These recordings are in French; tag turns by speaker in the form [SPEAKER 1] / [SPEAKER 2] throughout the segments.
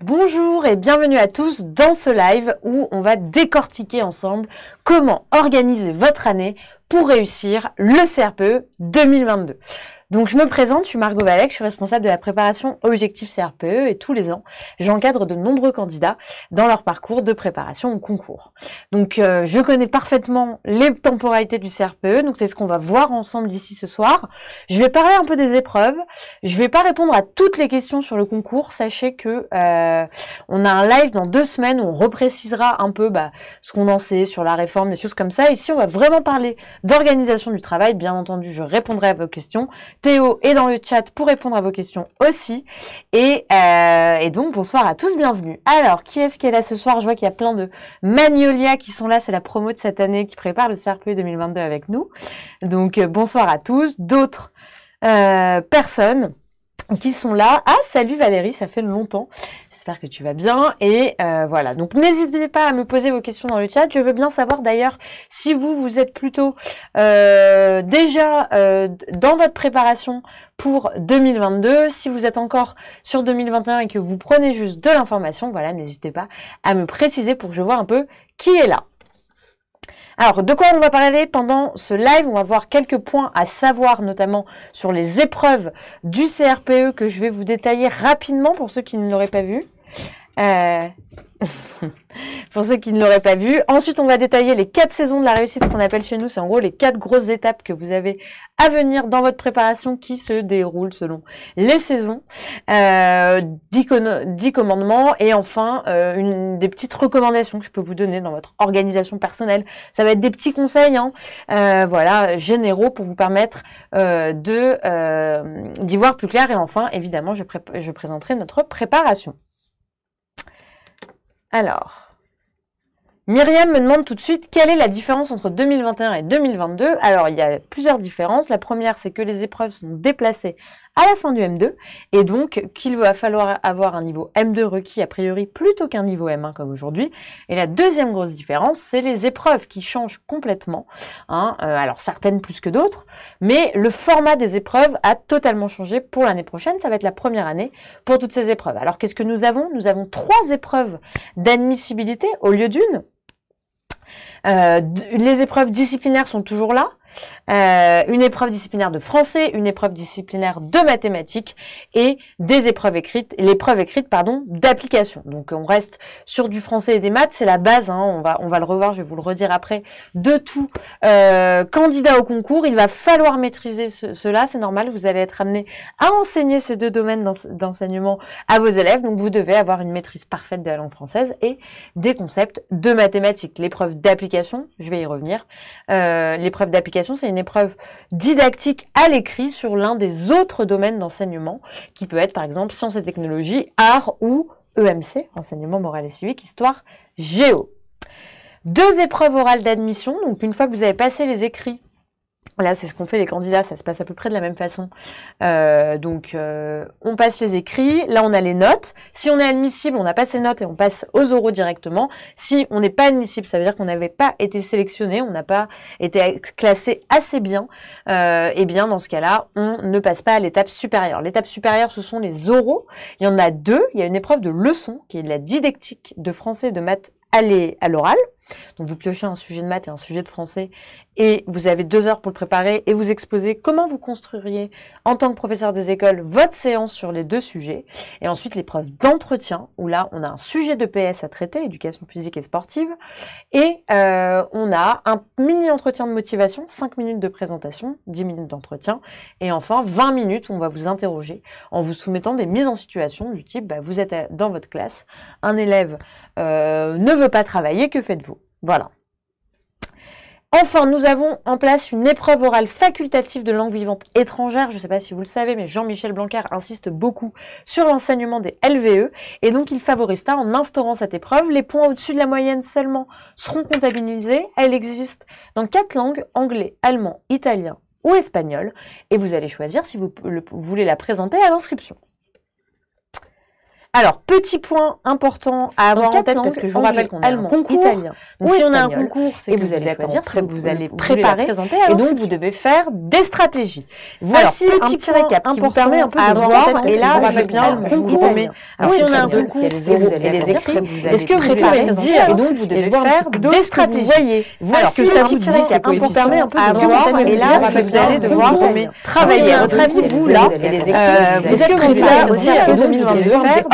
[SPEAKER 1] Bonjour et bienvenue à tous dans ce live où on va décortiquer ensemble comment organiser votre année pour réussir le CRPE 2022. Donc je me présente, je suis Margot Valec, je suis responsable de la préparation Objectif CRPE et tous les ans, j'encadre de nombreux candidats dans leur parcours de préparation au concours. Donc euh, je connais parfaitement les temporalités du CRPE, donc c'est ce qu'on va voir ensemble d'ici ce soir. Je vais parler un peu des épreuves, je ne vais pas répondre à toutes les questions sur le concours, sachez que euh, on a un live dans deux semaines où on reprécisera un peu bah, ce qu'on en sait sur la réforme, des choses comme ça. Ici on va vraiment parler d'organisation du travail, bien entendu je répondrai à vos questions Théo est dans le chat pour répondre à vos questions aussi. Et, euh, et donc, bonsoir à tous, bienvenue. Alors, qui est-ce qui est là ce soir Je vois qu'il y a plein de Magnolia qui sont là. C'est la promo de cette année qui prépare le CRPE 2022 avec nous. Donc, euh, bonsoir à tous. D'autres euh, personnes qui sont là. Ah, salut Valérie, ça fait longtemps. J'espère que tu vas bien. Et euh, voilà, donc n'hésitez pas à me poser vos questions dans le chat. Je veux bien savoir d'ailleurs si vous, vous êtes plutôt euh, déjà euh, dans votre préparation pour 2022. Si vous êtes encore sur 2021 et que vous prenez juste de l'information, voilà, n'hésitez pas à me préciser pour que je vois un peu qui est là. Alors, de quoi on va parler pendant ce live On va voir quelques points à savoir, notamment sur les épreuves du CRPE que je vais vous détailler rapidement pour ceux qui ne l'auraient pas vu. Euh, pour ceux qui ne l'auraient pas vu. Ensuite, on va détailler les quatre saisons de la réussite, ce qu'on appelle chez nous, c'est en gros les quatre grosses étapes que vous avez à venir dans votre préparation qui se déroulent selon les saisons, 10, euh, dix commandements et enfin euh, une des petites recommandations que je peux vous donner dans votre organisation personnelle. Ça va être des petits conseils, hein, euh, voilà, généraux pour vous permettre de d'y voir plus clair et enfin, évidemment, je présenterai notre préparation. Alors, Myriam me demande tout de suite quelle est la différence entre 2021 et 2022. Alors, il y a plusieurs différences. La première, c'est que les épreuves sont déplacées à la fin du M2 et donc qu'il va falloir avoir un niveau M2 requis a priori plutôt qu'un niveau M1 comme aujourd'hui. Et la deuxième grosse différence, c'est les épreuves qui changent complètement. Hein, euh, alors certaines plus que d'autres, mais le format des épreuves a totalement changé pour l'année prochaine. Ça va être la première année pour toutes ces épreuves. Alors qu'est-ce que nous avons Nous avons trois épreuves d'admissibilité au lieu d'une. Euh, les épreuves disciplinaires sont toujours là. Euh, une épreuve disciplinaire de français, une épreuve disciplinaire de mathématiques et des épreuves écrites, l'épreuve écrite pardon d'application. Donc on reste sur du français et des maths, c'est la base. Hein, on va on va le revoir, je vais vous le redire après. De tout euh, candidat au concours, il va falloir maîtriser cela, c'est normal. Vous allez être amené à enseigner ces deux domaines d'enseignement à vos élèves, donc vous devez avoir une maîtrise parfaite de la langue française et des concepts de mathématiques. L'épreuve d'application, je vais y revenir. Euh, l'épreuve d'application c'est une épreuve didactique à l'écrit sur l'un des autres domaines d'enseignement, qui peut être par exemple sciences et technologies, art ou EMC, enseignement moral et civique, histoire, géo. Deux épreuves orales d'admission, donc une fois que vous avez passé les écrits Là, c'est ce qu'ont fait les candidats, ça se passe à peu près de la même façon. Euh, donc, euh, on passe les écrits, là, on a les notes. Si on est admissible, on a pas ces notes et on passe aux oraux directement. Si on n'est pas admissible, ça veut dire qu'on n'avait pas été sélectionné, on n'a pas été classé assez bien. Euh, eh bien, dans ce cas-là, on ne passe pas à l'étape supérieure. L'étape supérieure, ce sont les oraux. Il y en a deux. Il y a une épreuve de leçon, qui est de la didactique de français de maths à l'oral. Donc vous piochez un sujet de maths et un sujet de français et vous avez deux heures pour le préparer et vous exposer comment vous construiriez en tant que professeur des écoles votre séance sur les deux sujets. Et ensuite l'épreuve d'entretien où là on a un sujet de PS à traiter, éducation physique et sportive, et euh, on a un mini entretien de motivation, 5 minutes de présentation, 10 minutes d'entretien, et enfin 20 minutes où on va vous interroger en vous soumettant des mises en situation du type bah, vous êtes euh, dans votre classe, un élève euh, ne veut pas travailler, que faites-vous voilà. Enfin, nous avons en place une épreuve orale facultative de langue vivante étrangère. Je ne sais pas si vous le savez, mais Jean-Michel Blanquer insiste beaucoup sur l'enseignement des LVE. Et donc, il favorise ça en instaurant cette épreuve. Les points au-dessus de la moyenne seulement seront comptabilisés. Elle existe dans quatre langues, anglais, allemand, italien ou espagnol. Et vous allez choisir si vous voulez la présenter à l'inscription. Alors, petit point important à avoir en tête, parce que je vous rappelle qu'on a un hein. concours. Italien. Donc, si on a un concours, c'est que vous, allez choisir, très, vous, vous, allez préparer, hein. et donc vous devez faire des stratégies. Voici Alors, petit un petit récap qui vous permet un peu de avoir, voir, et là, je, bien, le vous remets. Alors, ah si on a un concours, vous allez les écrire, est-ce que vous pouvez dire, et donc vous devez faire des stratégies. Voici un petit récap qui vous permet un peu de voir, et là, vous allez devoir travailler. À votre avis, vous, là, vous êtes candidat aussi à 2022,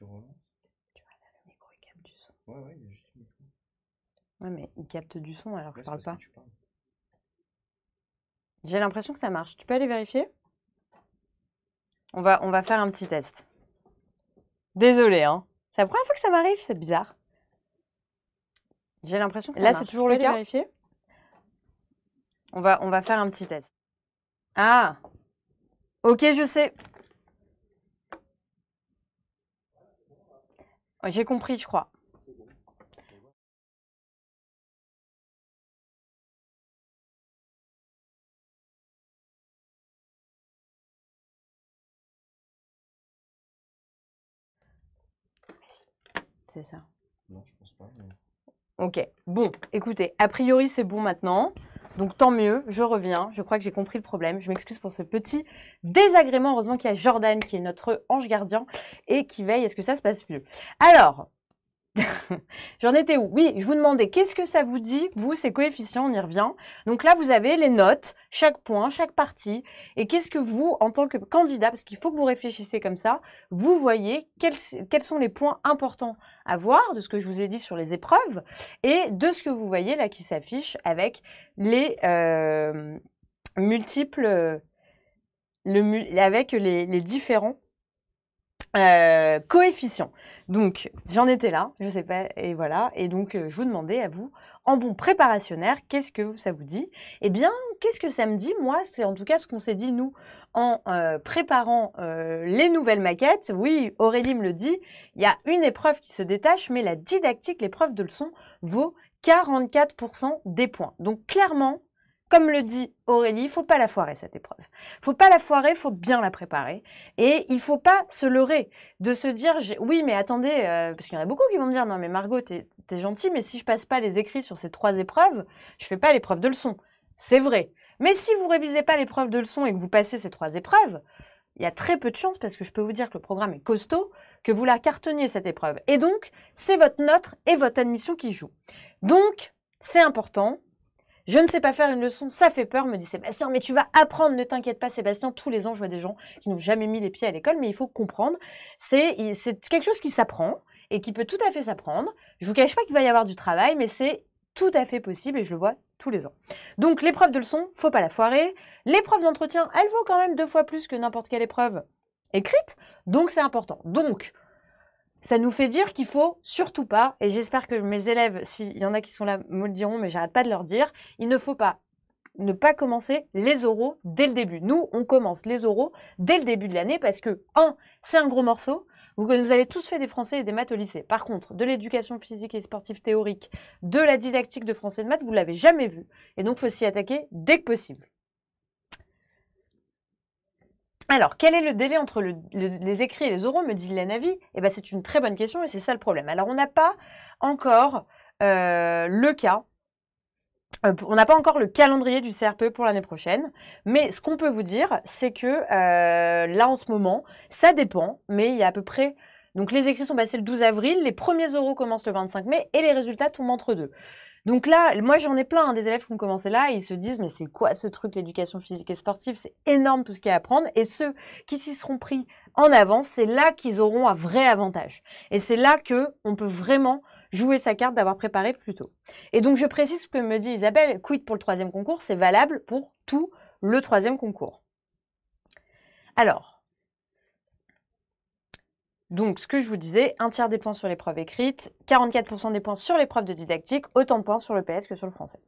[SPEAKER 2] Tu relances Tu vois, là, le micro, il capte du son. Ouais, ouais, il juste
[SPEAKER 1] Ouais, mais il capte du son alors que parle pas. J'ai l'impression que ça marche. Tu peux aller vérifier on va, on va faire un petit test. Désolé, hein. C'est la première fois que ça m'arrive, c'est bizarre. J'ai l'impression que ça Là, c'est toujours le cas. Vérifier on va, on va faire un petit test. Ah Ok, je sais.
[SPEAKER 2] J'ai compris, je crois. C'est ça. Non, je pense pas.
[SPEAKER 1] Ok. Bon, écoutez, a priori, c'est bon maintenant. Donc tant mieux, je reviens. Je crois que j'ai compris le problème. Je m'excuse pour ce petit désagrément. Heureusement qu'il y a Jordan qui est notre ange gardien et qui veille à ce que ça se passe mieux. Alors, J'en étais où Oui, je vous demandais qu'est-ce que ça vous dit, vous, ces coefficients, on y revient. Donc là, vous avez les notes, chaque point, chaque partie. Et qu'est-ce que vous, en tant que candidat, parce qu'il faut que vous réfléchissez comme ça, vous voyez quels, quels, sont les points importants à voir de ce que je vous ai dit sur les épreuves et de ce que vous voyez là qui s'affiche avec les euh, multiples, le, avec les différents euh, coefficient. Donc, j'en étais là, je sais pas, et voilà. Et donc, euh, je vous demandais à vous, en bon préparationnaire, qu'est-ce que ça vous dit Eh bien, qu'est-ce que ça me dit Moi, c'est en tout cas ce qu'on s'est dit, nous, en euh, préparant les nouvelles maquettes. Oui, Aurélie me le dit, il y a une épreuve qui se détache, mais la didactique, l'épreuve de leçon, vaut 44% des points. Donc, clairement, comme le dit Aurélie, il faut pas la foirer cette épreuve. Il Faut pas la foirer, il faut bien la préparer. Et il faut pas se leurrer de se dire oui mais attendez euh, parce qu'il y en a beaucoup qui vont me dire non mais Margot tu es gentille mais si je passe pas les écrits sur ces trois épreuves, je fais pas l'épreuve de leçon. C'est vrai. Mais si vous révisez pas l'épreuve de leçon et que vous passez ces trois épreuves, il y a très peu de chances parce que je peux vous dire que le programme est costaud, que vous la cartonniez cette épreuve. Et donc c'est votre note et votre admission qui jouent. Donc c'est important je ne sais pas faire une leçon, ça fait peur, me dit Sébastien, mais tu vas apprendre, ne t'inquiète pas Sébastien. Tous les ans, je vois des gens qui n'ont jamais mis les pieds à l'école, mais il faut comprendre, c'est quelque chose qui s'apprend et qui peut tout à fait s'apprendre. Je vous cache pas qu'il va y avoir du travail, mais c'est tout à fait possible et je le vois tous les ans. Donc l'épreuve de leçon, faut pas la foirer. L'épreuve d'entretien, elle vaut quand même deux fois plus que n'importe quelle épreuve écrite, donc c'est important. Donc ça nous fait dire qu'il faut surtout pas, et j'espère que mes élèves, s'il y en a qui sont là, me le diront, mais j'arrête pas de leur dire, il ne faut pas ne pas commencer les oraux dès le début. Nous, on commence les oraux dès le début de l'année parce que, un, c'est un gros morceau. Vous, vous avez tous fait des français et des maths au lycée. Par contre, de l'éducation physique et sportive théorique, de la didactique de français et de maths, vous ne l'avez jamais vu. Et donc, il faut s'y attaquer dès que possible. Alors, quel est le délai entre les écrits et les oraux, me dit Léna Eh bien, c'est une très bonne question et c'est ça le problème. Alors, on n'a pas encore euh, le cas, euh, on n'a pas encore le calendrier du CRPE pour l'année prochaine, mais ce qu'on peut vous dire, c'est que euh, là, en ce moment, ça dépend, mais il y a à peu près... Donc, les écrits sont passés le 12 avril, les premiers oraux commencent le 25 mai et les résultats tombent entre deux. Donc là, moi j'en ai plein hein, des élèves qui ont commencé là, ils se disent mais c'est quoi ce truc l'éducation physique et sportive C'est énorme tout ce qu'il y a à apprendre. Et ceux qui s'y seront pris en avance, c'est là qu'ils auront un vrai avantage. Et c'est là que on peut vraiment jouer sa carte d'avoir préparé plus tôt. Et donc je précise ce que me dit Isabelle, quid pour le troisième concours, c'est valable pour tout le troisième concours. Alors, donc, ce que je vous disais, un tiers des points sur l'épreuve écrite, 44% des points sur l'épreuve de didactique, autant de points sur le PS que sur le français.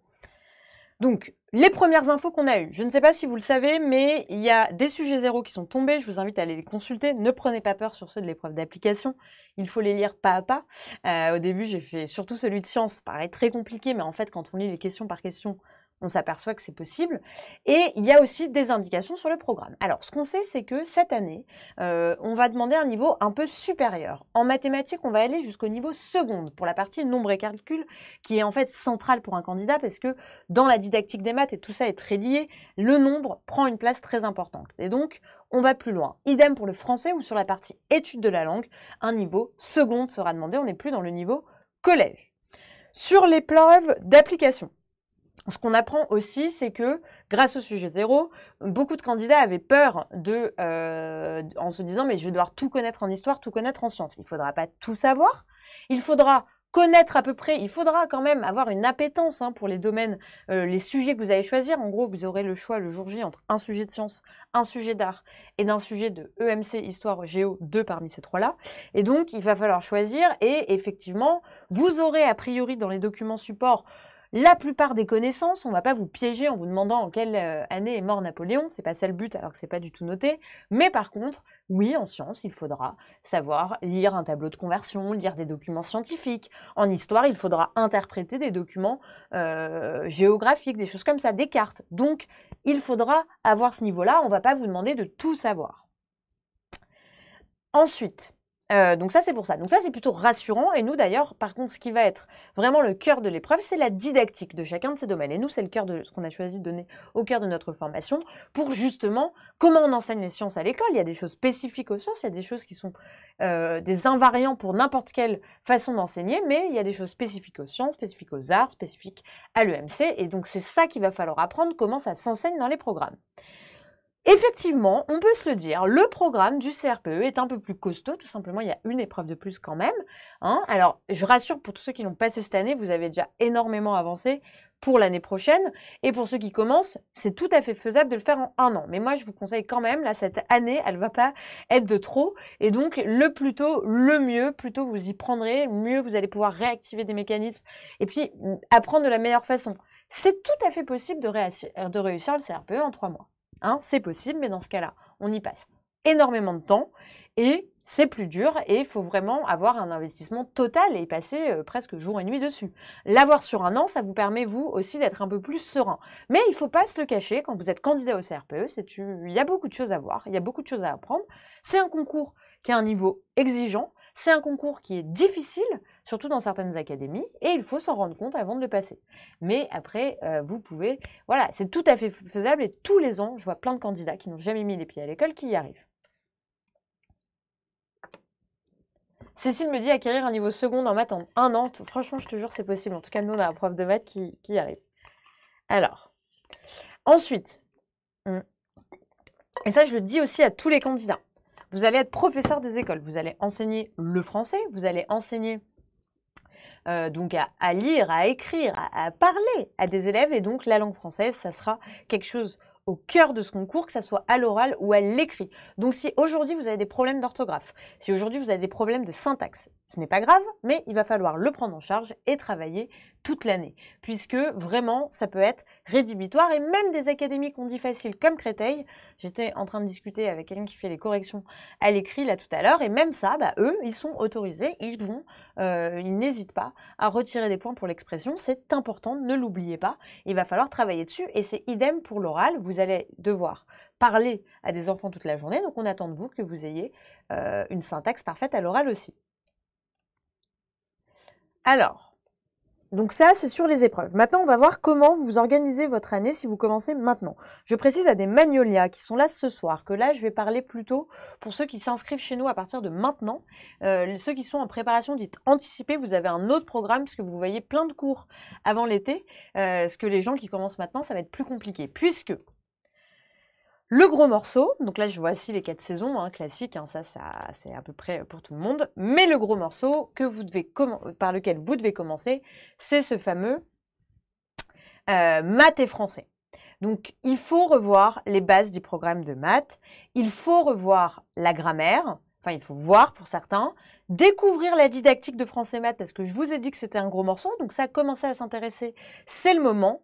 [SPEAKER 1] Donc, les premières infos qu'on a eues, je ne sais pas si vous le savez, mais il y a des sujets zéro qui sont tombés, je vous invite à aller les consulter, ne prenez pas peur sur ceux de l'épreuve d'application, il faut les lire pas à pas. Euh, au début, j'ai fait surtout celui de sciences, paraît très compliqué, mais en fait, quand on lit les questions par question, on s'aperçoit que c'est possible. Et il y a aussi des indications sur le programme. Alors, ce qu'on sait, c'est que cette année, euh, on va demander un niveau un peu supérieur. En mathématiques, on va aller jusqu'au niveau seconde pour la partie nombre et calcul, qui est en fait centrale pour un candidat, parce que dans la didactique des maths, et tout ça est très lié, le nombre prend une place très importante. Et donc, on va plus loin. Idem pour le français ou sur la partie étude de la langue, un niveau seconde sera demandé, on n'est plus dans le niveau collège. Sur les preuves d'application, ce qu'on apprend aussi, c'est que grâce au sujet zéro, beaucoup de candidats avaient peur de, euh, en se disant mais je vais devoir tout connaître en histoire, tout connaître en science ». Il ne faudra pas tout savoir. Il faudra connaître à peu près, il faudra quand même avoir une appétence hein, pour les domaines, euh, les sujets que vous allez choisir. En gros, vous aurez le choix le jour J entre un sujet de science, un sujet d'art et d'un sujet de EMC, histoire, géo, deux parmi ces trois-là. Et donc, il va falloir choisir et effectivement, vous aurez a priori dans les documents supports la plupart des connaissances, on ne va pas vous piéger en vous demandant en quelle euh, année est mort Napoléon, c'est pas ça le but alors que c'est pas du tout noté, mais par contre, oui, en science, il faudra savoir lire un tableau de conversion, lire des documents scientifiques. En histoire, il faudra interpréter des documents euh, géographiques, des choses comme ça, des cartes. Donc, il faudra avoir ce niveau-là, on ne va pas vous demander de tout savoir. Ensuite, euh, donc ça, c'est pour ça. Donc ça, c'est plutôt rassurant. Et nous, d'ailleurs, par contre, ce qui va être vraiment le cœur de l'épreuve, c'est la didactique de chacun de ces domaines. Et nous, c'est le cœur de ce qu'on a choisi de donner au cœur de notre formation pour justement comment on enseigne les sciences à l'école. Il y a des choses spécifiques aux sciences, il y a des choses qui sont euh, des invariants pour n'importe quelle façon d'enseigner, mais il y a des choses spécifiques aux sciences, spécifiques aux arts, spécifiques à l'EMC. Et donc, c'est ça qu'il va falloir apprendre, comment ça s'enseigne dans les programmes. Effectivement, on peut se le dire, le programme du CRPE est un peu plus costaud, tout simplement, il y a une épreuve de plus quand même. Hein. Alors, je rassure pour tous ceux qui l'ont passé cette année, vous avez déjà énormément avancé pour l'année prochaine. Et pour ceux qui commencent, c'est tout à fait faisable de le faire en un an. Mais moi, je vous conseille quand même, là, cette année, elle ne va pas être de trop. Et donc, le plus tôt, le mieux, plus tôt vous y prendrez, mieux vous allez pouvoir réactiver des mécanismes et puis mm, apprendre de la meilleure façon. C'est tout à fait possible de, de réussir le CRPE en trois mois. Hein, c'est possible, mais dans ce cas-là, on y passe énormément de temps et c'est plus dur et il faut vraiment avoir un investissement total et passer euh, presque jour et nuit dessus. L'avoir sur un an, ça vous permet vous aussi d'être un peu plus serein. Mais il ne faut pas se le cacher, quand vous êtes candidat au CRPE, il y a beaucoup de choses à voir, il y a beaucoup de choses à apprendre. C'est un concours qui a un niveau exigeant, c'est un concours qui est difficile, surtout dans certaines académies, et il faut s'en rendre compte avant de le passer. Mais après, euh, vous pouvez... Voilà, c'est tout à fait faisable, et tous les ans, je vois plein de candidats qui n'ont jamais mis les pieds à l'école qui y arrivent. Cécile me dit acquérir un niveau second en maths en un an. Franchement, je te jure, c'est possible. En tout cas, nous, on a un prof de maths qui, qui y arrive. Alors, ensuite, hmm, et ça, je le dis aussi à tous les candidats. Vous allez être professeur des écoles, vous allez enseigner le français, vous allez enseigner euh, donc à, lire, à écrire, à, parler à des élèves. Et donc la langue française, ça sera quelque chose au cœur de ce concours, que ça soit à l'oral ou à l'écrit. Donc si aujourd'hui vous avez des problèmes d'orthographe, si aujourd'hui vous avez des problèmes de syntaxe, ce n'est pas grave, mais il va falloir le prendre en charge et travailler toute l'année, puisque vraiment, ça peut être rédhibitoire. Et même des académies qu'on dit facile comme Créteil, j'étais en train de discuter avec quelqu'un qui fait les corrections à l'écrit là tout à l'heure, et même ça, bah, eux, ils sont autorisés, ils vont, euh, ils n'hésitent pas à retirer des points pour l'expression. C'est important, ne l'oubliez pas. Il va falloir travailler dessus, et c'est idem pour l'oral. Vous allez devoir parler à des enfants toute la journée, donc on attend de vous que vous ayez euh, une syntaxe parfaite à l'oral aussi. Alors, donc ça, c'est sur les épreuves. Maintenant, on va voir comment vous organisez votre année si vous commencez maintenant. Je précise à des magnolias qui sont là ce soir que là, je vais parler plutôt pour ceux qui s'inscrivent chez nous à partir de maintenant. Euh, ceux qui sont en préparation dites anticipée, vous avez un autre programme puisque vous voyez plein de cours avant l'été. Euh, ce que les gens qui commencent maintenant, ça va être plus compliqué puisque le gros morceau, donc là je vois ici les quatre saisons, hein, classique, hein, ça, c'est à peu près euh, pour tout le monde, mais le gros morceau que vous devez euh, par lequel vous devez commencer, c'est ce fameux math euh, maths et français. Donc il faut revoir les bases du programme de maths, il faut revoir la grammaire, enfin il faut voir pour certains, découvrir la didactique de français maths parce que je vous ai dit que c'était un gros morceau, donc ça commencé à s'intéresser, c'est le moment.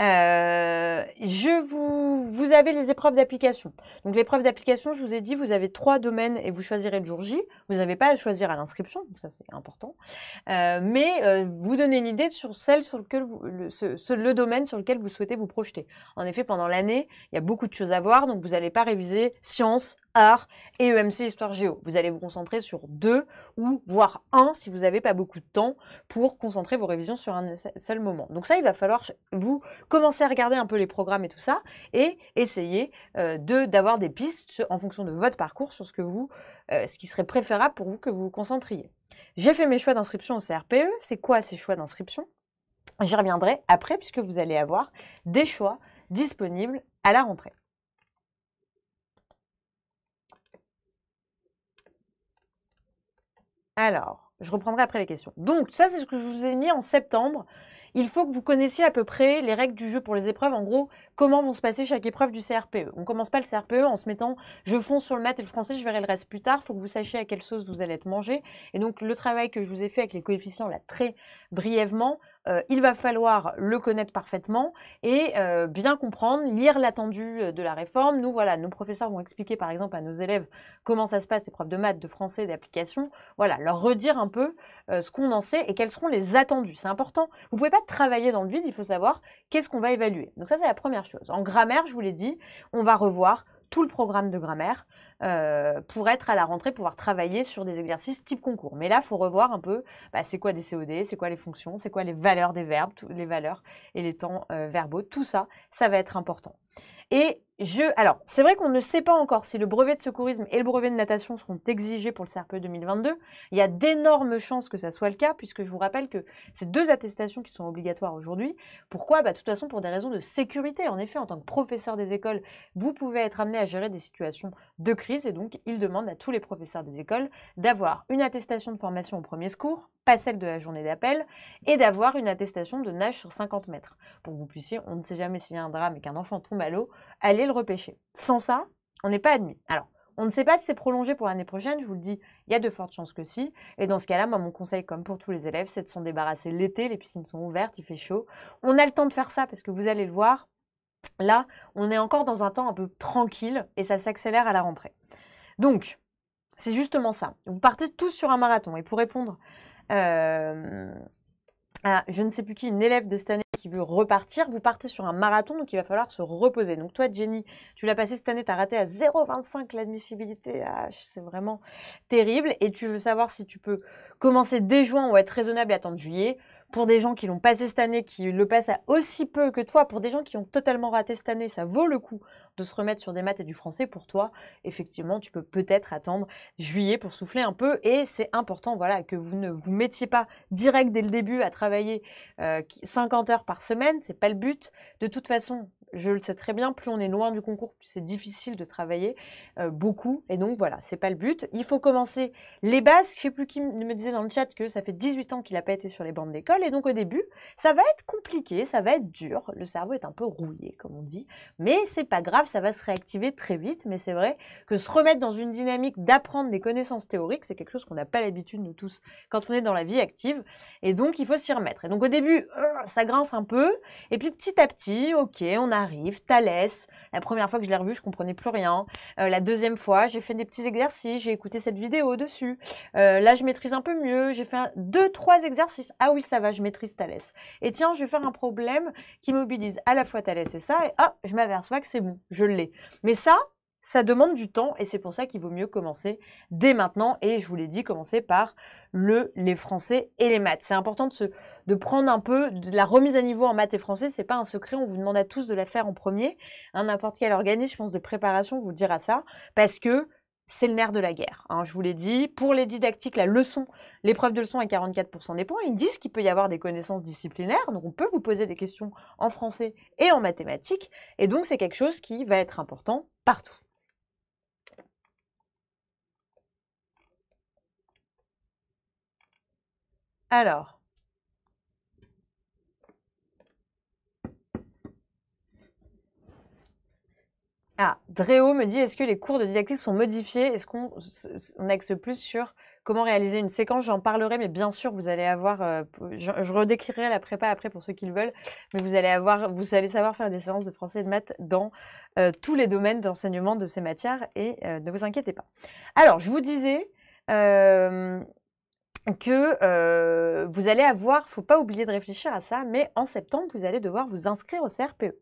[SPEAKER 1] Euh, je vous, vous avez les épreuves d'application. Donc l'épreuve d'application, je vous ai dit, vous avez trois domaines et vous choisirez le jour J. Vous n'avez pas à choisir à l'inscription, ça c'est important. Euh, mais euh, vous donnez une idée sur celle sur lequel le, domaine sur lequel vous souhaitez vous projeter. En effet, pendant l'année, il y a beaucoup de choses à voir, donc vous n'allez pas réviser sciences, art et EMC histoire géo. Vous allez vous concentrer sur deux ou voire un si vous n'avez pas beaucoup de temps pour concentrer vos révisions sur un seul moment. Donc ça, il va falloir vous commencez à regarder un peu les programmes et tout ça, et essayez euh, de d'avoir des pistes en fonction de votre parcours sur ce que vous, euh, ce qui serait préférable pour vous que vous vous concentriez. J'ai fait mes choix d'inscription au CRPE. C'est quoi ces choix d'inscription J'y reviendrai après puisque vous allez avoir des choix disponibles à la rentrée. Alors, je reprendrai après les questions. Donc, ça, c'est ce que je vous ai mis en septembre il faut que vous connaissiez à peu près les règles du jeu pour les épreuves. En gros, comment vont se passer chaque épreuve du CRPE. On commence pas le CRPE en se mettant je fonce sur le maths et le français, je verrai le reste plus tard. Il faut que vous sachiez à quelle sauce vous allez être mangé. Et donc, le travail que je vous ai fait avec les coefficients, là, très brièvement, euh, il va falloir le connaître parfaitement et euh, bien comprendre, lire l'attendu euh, de la réforme. Nous, voilà, nos professeurs vont expliquer par exemple à nos élèves comment ça se passe, les profs de maths, de français, d'application. Voilà, leur redire un peu ce qu'on en sait et quels seront les attendus. C'est important. Vous ne pouvez pas travailler dans le vide, il faut savoir qu'est-ce qu'on va évaluer. Donc ça, c'est la première chose. En grammaire, je vous l'ai dit, on va revoir tout le programme de grammaire euh, pour être à la rentrée, pouvoir travailler sur des exercices type concours. Mais là, il faut revoir un peu bah, c'est quoi des COD, c'est quoi les fonctions, c'est quoi les valeurs des verbes, les valeurs et les temps euh, verbaux. Tout ça, ça va être important. Et alors, c'est vrai qu'on ne sait pas encore si le brevet de secourisme et le brevet de natation seront exigés pour le CRPE 2022. Il y a d'énormes chances que ça soit le cas, puisque je vous rappelle que ces deux attestations qui sont obligatoires aujourd'hui, pourquoi bah, De toute façon, pour des raisons de sécurité. En effet, en tant que professeur des écoles, vous pouvez être amené à gérer des situations de crise, et donc il demande à tous les professeurs des écoles d'avoir une attestation de formation au premier secours, pas celle de la journée d'appel, et d'avoir une attestation de nage sur 50 mètres. Pour que vous puissiez, on ne sait jamais s'il y a un drame et qu'un enfant tombe à l'eau, aller le repêcher. Sans ça, on n'est pas admis. Alors, on ne sait pas si c'est prolongé pour l'année prochaine, je vous le dis, il y a de fortes chances que si. Et dans ce cas-là, moi, mon conseil, comme pour tous les élèves, c'est de s'en débarrasser l'été, les piscines sont ouvertes, il fait chaud. On a le temps de faire ça parce que vous allez le voir, là, on est encore dans un temps un peu tranquille et ça s'accélère à la rentrée. Donc, c'est justement ça. Vous partez tous sur un marathon. Et pour répondre euh, je ne sais plus qui, une élève de cette année qui veut repartir, vous partez sur un marathon, donc il va falloir se reposer. Donc toi, Jenny, tu l'as passé cette année, tu as raté à 0,25 l'admissibilité, ah, c'est vraiment terrible, et tu veux savoir si tu peux commencer dès juin ou être raisonnable et attendre juillet. Pour des gens qui l'ont passé cette année, qui le passent à aussi peu que toi, pour des gens qui ont totalement raté cette année, ça vaut le coup se remettre sur des maths et du français, pour toi, effectivement, tu peux peut-être attendre juillet pour souffler un peu. Et c'est important voilà, que vous ne vous mettiez pas direct dès le début à travailler 50 euh, heures par semaine. c'est pas le but. De toute façon, je le sais très bien, plus on est loin du concours, plus c'est difficile de travailler euh, beaucoup. Et donc voilà, c'est pas le but. Il faut commencer les bases. Je sais plus qui me disait dans le chat que ça fait 18 ans qu'il n'a pas été sur les bandes d'école. Et donc au début, ça va être compliqué, ça va être dur. Le cerveau est un peu rouillé, comme on dit. Mais c'est pas grave, ça va se réactiver très vite. Mais c'est vrai que se remettre dans une dynamique d'apprendre des connaissances théoriques, c'est quelque chose qu'on n'a pas l'habitude, nous tous, quand on est dans la vie active. Et donc, il faut s'y remettre. Et donc, au début, euh, ça grince un peu. Et puis, petit à petit, OK, on arrive. Thalès, la première fois que je l'ai revu, je comprenais plus rien. Euh, la deuxième fois, j'ai fait des petits exercices, j'ai écouté cette vidéo dessus. Euh, là, je maîtrise un peu mieux. J'ai fait deux, trois exercices. Ah oui, ça va, je maîtrise Thalès. Et tiens, je vais faire un problème qui mobilise à la fois Thalès et ça. Et ah, je m'aperçois que c'est bon je l'ai. Mais ça, ça demande du temps et c'est pour ça qu'il vaut mieux commencer dès maintenant. Et je vous l'ai dit, commencer par le, les français et les maths. C'est important de, se, de prendre un peu de la remise à niveau en maths et français. C'est pas un secret. On vous demande à tous de la faire en premier. Hein, n'importe quel organisme, je pense, de préparation vous dira ça parce que c'est le nerf de la guerre. Hein, je vous l'ai dit. Pour les didactiques, la leçon, l'épreuve de leçon est 44% des points. Ils disent qu'il peut y avoir des connaissances disciplinaires, donc on peut vous poser des questions en français et en mathématiques. Et donc c'est quelque chose qui va être important partout. Alors, Ah, Dréo me dit est-ce que les cours de didactique sont modifiés Est-ce qu'on axe plus sur comment réaliser une séquence J'en parlerai, mais bien sûr, vous allez avoir. Euh, je, redécrirai la prépa après pour ceux qui le veulent, mais vous allez avoir, vous allez savoir faire des séances de français et de maths dans euh, tous les domaines d'enseignement de ces matières et euh, ne vous inquiétez pas. Alors, je vous disais que euh, vous allez avoir, faut pas oublier de réfléchir à ça, mais en septembre, vous allez devoir vous inscrire au CRPE,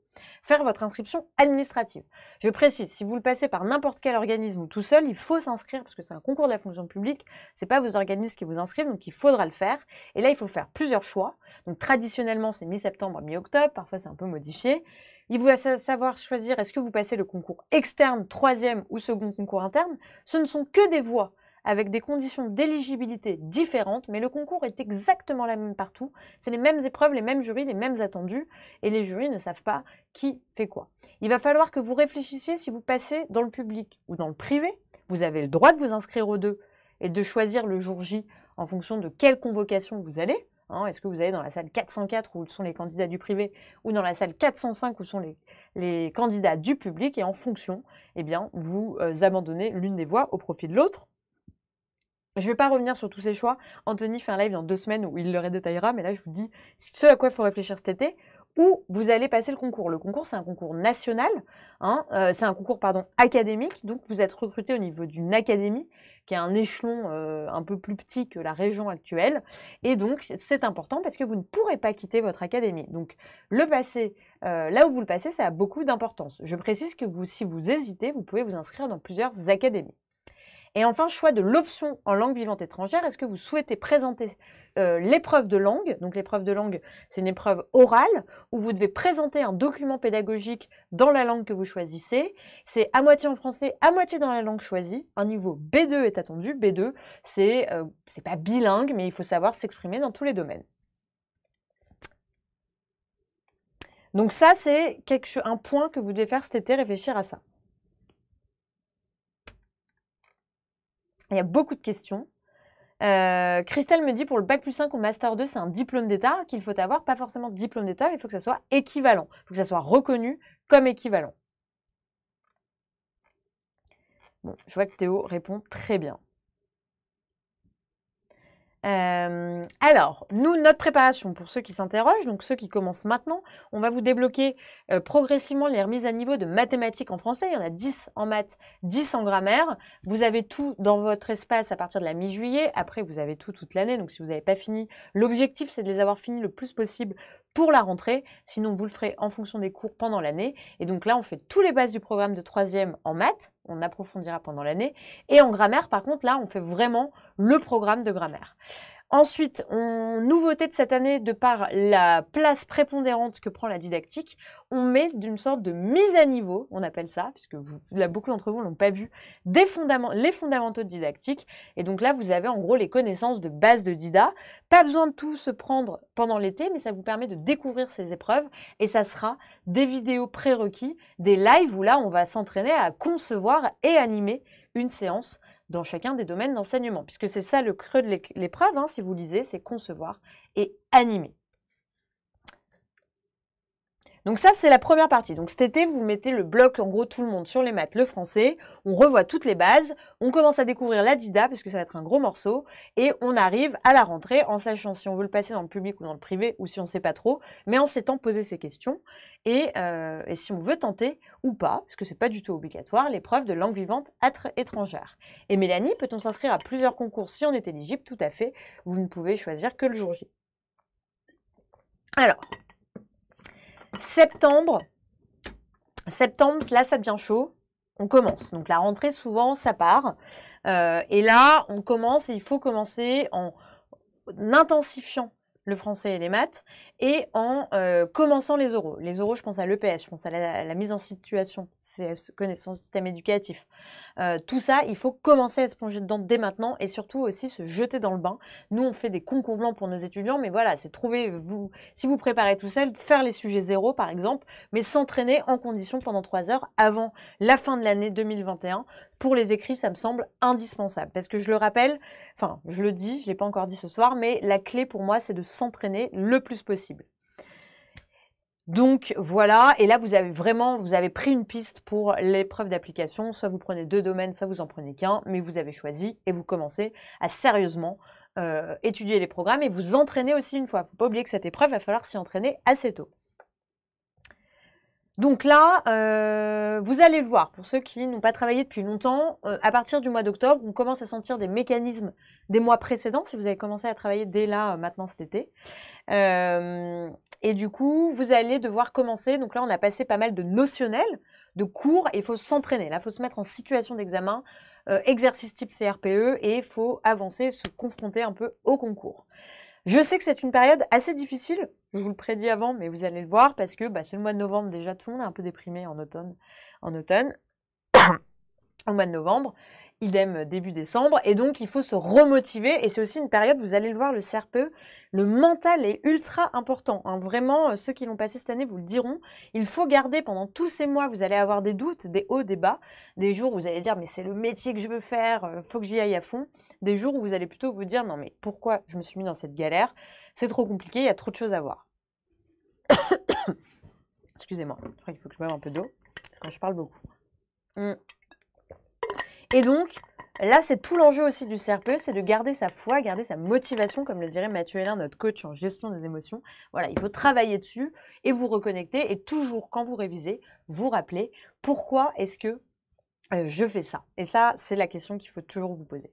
[SPEAKER 1] faire votre inscription administrative. Je précise, si vous le passez par n'importe quel organisme ou tout seul, il faut s'inscrire parce que c'est un concours de la fonction publique, c'est pas vos organismes qui vous inscrivent, donc il faudra le faire. Et là, il faut faire plusieurs choix. Donc traditionnellement, c'est mi-septembre, mi-octobre, parfois c'est un peu modifié. Il vous va savoir choisir est-ce que vous passez le concours externe, troisième ou second concours interne. Ce ne sont que des voies avec des conditions d'éligibilité différentes, mais le concours est exactement la même partout. C'est les mêmes épreuves, les mêmes jurys, les mêmes attendus, et les jurys ne savent pas qui fait quoi. Il va falloir que vous réfléchissiez si vous passez dans le public ou dans le privé. Vous avez le droit de vous inscrire aux deux et de choisir le jour J en fonction de quelle convocation vous allez. Hein. Est-ce que vous allez dans la salle 404 où sont les candidats du privé ou dans la salle 405 où sont les, les candidats du public et en fonction, eh bien, vous euh, abandonnez l'une des voies au profit de l'autre. Je ne vais pas revenir sur tous ces choix. Anthony fait un live dans deux semaines où il le détaillera. mais là, je vous dis ce à quoi il faut réfléchir cet été où vous allez passer le concours. Le concours, c'est un concours national, hein, euh, c'est un concours pardon, académique, donc vous êtes recruté au niveau d'une académie, qui a un échelon euh, un peu plus petit que la région actuelle, et donc c'est important parce que vous ne pourrez pas quitter votre académie. Donc le passé, euh, là où vous le passez, ça a beaucoup d'importance. Je précise que vous, si vous hésitez, vous pouvez vous inscrire dans plusieurs académies. Et enfin, choix de l'option en langue vivante étrangère. Est-ce que vous souhaitez présenter euh, l'épreuve de langue Donc l'épreuve de langue, c'est une épreuve orale où vous devez présenter un document pédagogique dans la langue que vous choisissez. C'est à moitié en français, à moitié dans la langue choisie. Un niveau B2 est attendu. B2, c'est euh, c'est pas bilingue, mais il faut savoir s'exprimer dans tous les domaines. Donc ça, c'est un point que vous devez faire cet été, réfléchir à ça. Il y a beaucoup de questions. Euh, Christelle me dit pour le bac plus 5 ou master 2, c'est un diplôme d'État qu'il faut avoir, pas forcément diplôme d'État, mais il faut que ça soit équivalent, il faut que ça soit reconnu comme équivalent. Bon, je vois que Théo répond très bien. Euh, alors, nous, notre préparation, pour ceux qui s'interrogent, donc ceux qui commencent maintenant, on va vous débloquer euh, progressivement les remises à niveau de mathématiques en français. Il y en a 10 en maths, 10 en grammaire. Vous avez tout dans votre espace à partir de la mi-juillet. Après, vous avez tout toute l'année. Donc, si vous n'avez pas fini, l'objectif, c'est de les avoir finis le plus possible pour la rentrée. Sinon, vous le ferez en fonction des cours pendant l'année. Et donc là, on fait tous les bases du programme de troisième en maths. On approfondira pendant l'année. Et en grammaire, par contre, là, on fait vraiment le programme de grammaire. Ensuite, on, nouveauté de cette année, de par la place prépondérante que prend la didactique, on met d'une sorte de mise à niveau, on appelle ça, puisque beaucoup d'entre vous ne l'ont pas vu, les fondamentaux de didactique. Et donc là, vous avez en gros les connaissances de base de Dida. Pas besoin de tout se prendre pendant l'été, mais ça vous permet de découvrir ces épreuves. Et ça sera des vidéos prérequis, des lives où là, on va s'entraîner à concevoir et animer une séance dans chacun des domaines d'enseignement, puisque c'est ça le creux de l'épreuve, hein, si vous lisez, c'est concevoir et animer. Donc ça, c'est la première partie. Donc cet été, vous mettez le bloc, en gros, tout le monde sur les maths, le français. On revoit toutes les bases. On commence à découvrir la parce que ça va être un gros morceau. Et on arrive à la rentrée en sachant si on veut le passer dans le public ou dans le privé, ou si on ne sait pas trop, mais en s'étant posé ces questions. Et, euh, et, si on veut tenter ou pas, parce que ce n'est pas du tout obligatoire, l'épreuve de langue vivante être étrangère. Et Mélanie, peut-on s'inscrire à plusieurs concours si on est éligible Tout à fait. Vous ne pouvez choisir que le jour J. Alors, Septembre, septembre, là, ça devient chaud. On commence. Donc la rentrée, souvent, ça part. Euh, et là, on commence et il faut commencer en intensifiant le français et les maths, et en euh, commençant les euros. Les euros, je pense à l'EPS, je pense à la mise en situation c'est connaissance du système éducatif. Euh, tout ça, il faut commencer à se plonger dedans dès maintenant et surtout aussi se jeter dans le bain. Nous, on fait des concours blancs pour nos étudiants, mais voilà, c'est trouver, vous, si vous préparez tout seul, faire les sujets zéro par exemple, mais s'entraîner en condition pendant trois heures avant la fin de l'année 2021. Pour les écrits, ça me semble indispensable. Parce que je le rappelle, enfin, je le dis, je ne l'ai pas encore dit ce soir, mais la clé pour moi, c'est de s'entraîner le plus possible. Donc voilà, et là vous avez vraiment, vous avez pris une piste pour l'épreuve d'application. Soit vous prenez deux domaines, soit vous en prenez qu'un, mais vous avez choisi et vous commencez à sérieusement euh, étudier les programmes et vous entraîner aussi une fois. Faut pas oublier que cette épreuve va falloir s'y entraîner assez tôt. Donc là, euh, vous allez le voir, pour ceux qui n'ont pas travaillé depuis longtemps, euh, à partir du mois d'octobre, on commence à sentir des mécanismes des mois précédents, si vous avez commencé à travailler dès là, euh, maintenant cet été. et du coup, vous allez devoir commencer, donc là on a passé pas mal de notionnels, de cours, et il faut s'entraîner, là il faut se mettre en situation d'examen, exercice type CRPE, et il faut avancer, se confronter un peu au concours. Je sais que c'est une période assez difficile, je vous le prédis avant, mais vous allez le voir parce que bah, c'est le mois de novembre déjà, tout le monde est un peu déprimé en automne. En automne. au mois de novembre idem début décembre. Et donc, il faut se remotiver. Et c'est aussi une période, vous allez le voir, le CRPE, le mental est ultra important. Hein. Vraiment, euh, ceux qui l'ont passé cette année vous le diront. Il faut garder pendant tous ces mois, vous allez avoir des doutes, des hauts, des bas, des jours où vous allez dire, mais c'est le métier que je veux faire, euh, faut que j'y aille à fond. Des jours où vous allez plutôt vous dire, non, mais pourquoi je me suis mis dans cette galère C'est trop compliqué, il y a trop de choses à voir. Excusez-moi, il faut que je boive un peu d'eau, parce que je parle beaucoup. Mmh. Et donc, là, c'est tout l'enjeu aussi du CRPE, c'est de garder sa foi, garder sa motivation, comme le dirait Mathieu Hélin, notre coach en gestion des émotions. Voilà, il faut travailler dessus et vous reconnecter. Et toujours, quand vous révisez, vous rappelez pourquoi est-ce que euh, je fais ça. Et ça, c'est la question qu'il faut toujours vous poser.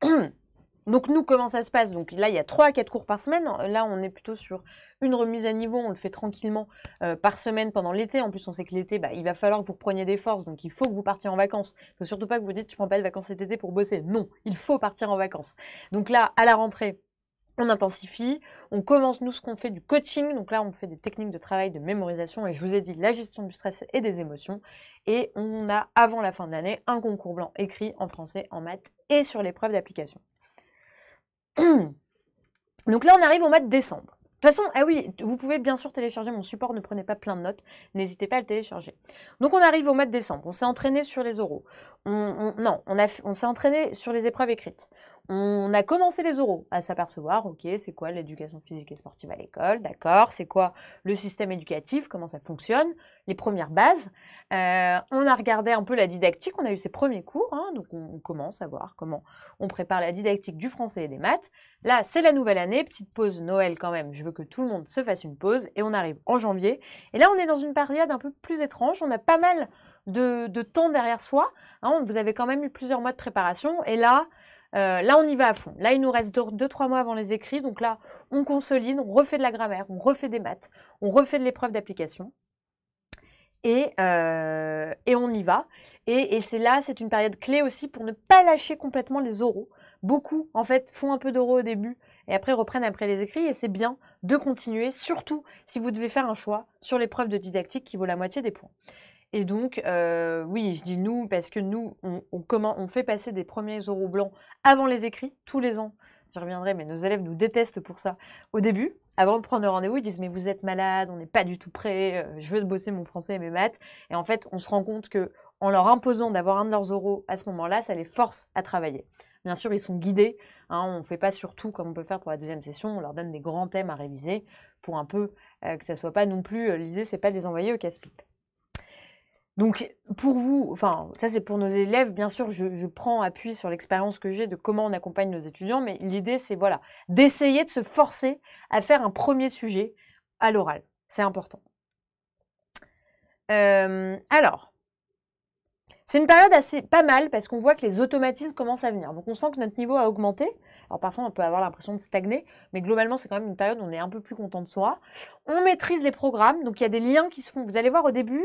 [SPEAKER 1] Donc nous, comment ça se passe Donc là, il y a 3 à 4 cours par semaine. Là, on est plutôt sur une remise à niveau. On le fait tranquillement euh, par semaine pendant l'été. En plus, on sait que l'été, bah, il va falloir que vous preniez des forces. Donc il faut que vous partiez en vacances. Il faut surtout pas que vous dites, je prends pas de vacances cet été pour bosser. Non, il faut partir en vacances. Donc là, à la rentrée, on intensifie, on commence nous ce qu'on fait du coaching, donc là on fait des techniques de travail, de mémorisation et je vous ai dit la gestion du stress et des émotions et on a avant la fin de l'année un concours blanc écrit en français, en maths et sur l'épreuve d'application. Donc là, on arrive au mois de décembre. De toute façon, ah oui, vous pouvez bien sûr télécharger mon support, ne prenez pas plein de notes, n'hésitez pas à le télécharger. Donc on arrive au mois de décembre, on s'est entraîné sur les oraux. On, non, on s'est entraîné sur les épreuves écrites on a commencé les oraux à s'apercevoir, ok, c'est quoi l'éducation physique et sportive à l'école, d'accord, c'est quoi le système éducatif, comment ça fonctionne, les premières bases. Euh, on a regardé un peu la didactique, on a eu ses premiers cours, hein, donc on, commence à voir comment on prépare la didactique du français et des maths. Là, c'est la nouvelle année, petite pause Noël quand même, je veux que tout le monde se fasse une pause, et on arrive en janvier. Et là, on est dans une période un peu plus étrange, on a pas mal de, temps derrière soi, hein, vous avez quand même eu plusieurs mois de préparation, et là, euh, là, on y va à fond. Là, il nous reste 2-3 mois avant les écrits. Donc là, on consolide, on refait de la grammaire, on refait des maths, on refait de l'épreuve d'application. Et, euh, et, on y va. Et, et c'est là, c'est une période clé aussi pour ne pas lâcher complètement les oraux. Beaucoup, en fait, font un peu d'oraux au début et après reprennent après les écrits. Et c'est bien de continuer, surtout si vous devez faire un choix sur l'épreuve de didactique qui vaut la moitié des points. Et donc, euh, oui, je dis nous parce que nous, on, comment, on fait passer des premiers oraux blancs avant les écrits, tous les ans. J'y reviendrai, mais nos élèves nous détestent pour ça. Au début, avant de prendre rendez-vous, ils disent Mais vous êtes malade, on n'est pas du tout prêt, euh, je veux bosser mon français et mes maths. Et en fait, on se rend compte que en leur imposant d'avoir un de leurs oraux à ce moment-là, ça les force à travailler. Bien sûr, ils sont guidés. Hein, on ne fait pas surtout comme on peut faire pour la deuxième session. On leur donne des grands thèmes à réviser pour un peu euh, que ça soit pas non plus. L'idée, c'est pas de les envoyer au casse-pipe. Donc, pour vous, enfin, ça c'est pour nos élèves, bien sûr, je, prends appui sur l'expérience que j'ai de comment on accompagne nos étudiants, mais l'idée c'est, voilà, d'essayer de se forcer à faire un premier sujet à l'oral. C'est important. Euh, alors, c'est une période assez pas mal parce qu'on voit que les automatismes commencent à venir. Donc on sent que notre niveau a augmenté. Alors parfois on peut avoir l'impression de stagner, mais globalement c'est quand même une période où on est un peu plus content de soi. On maîtrise les programmes, donc il y a des liens qui se font. Vous allez voir au début,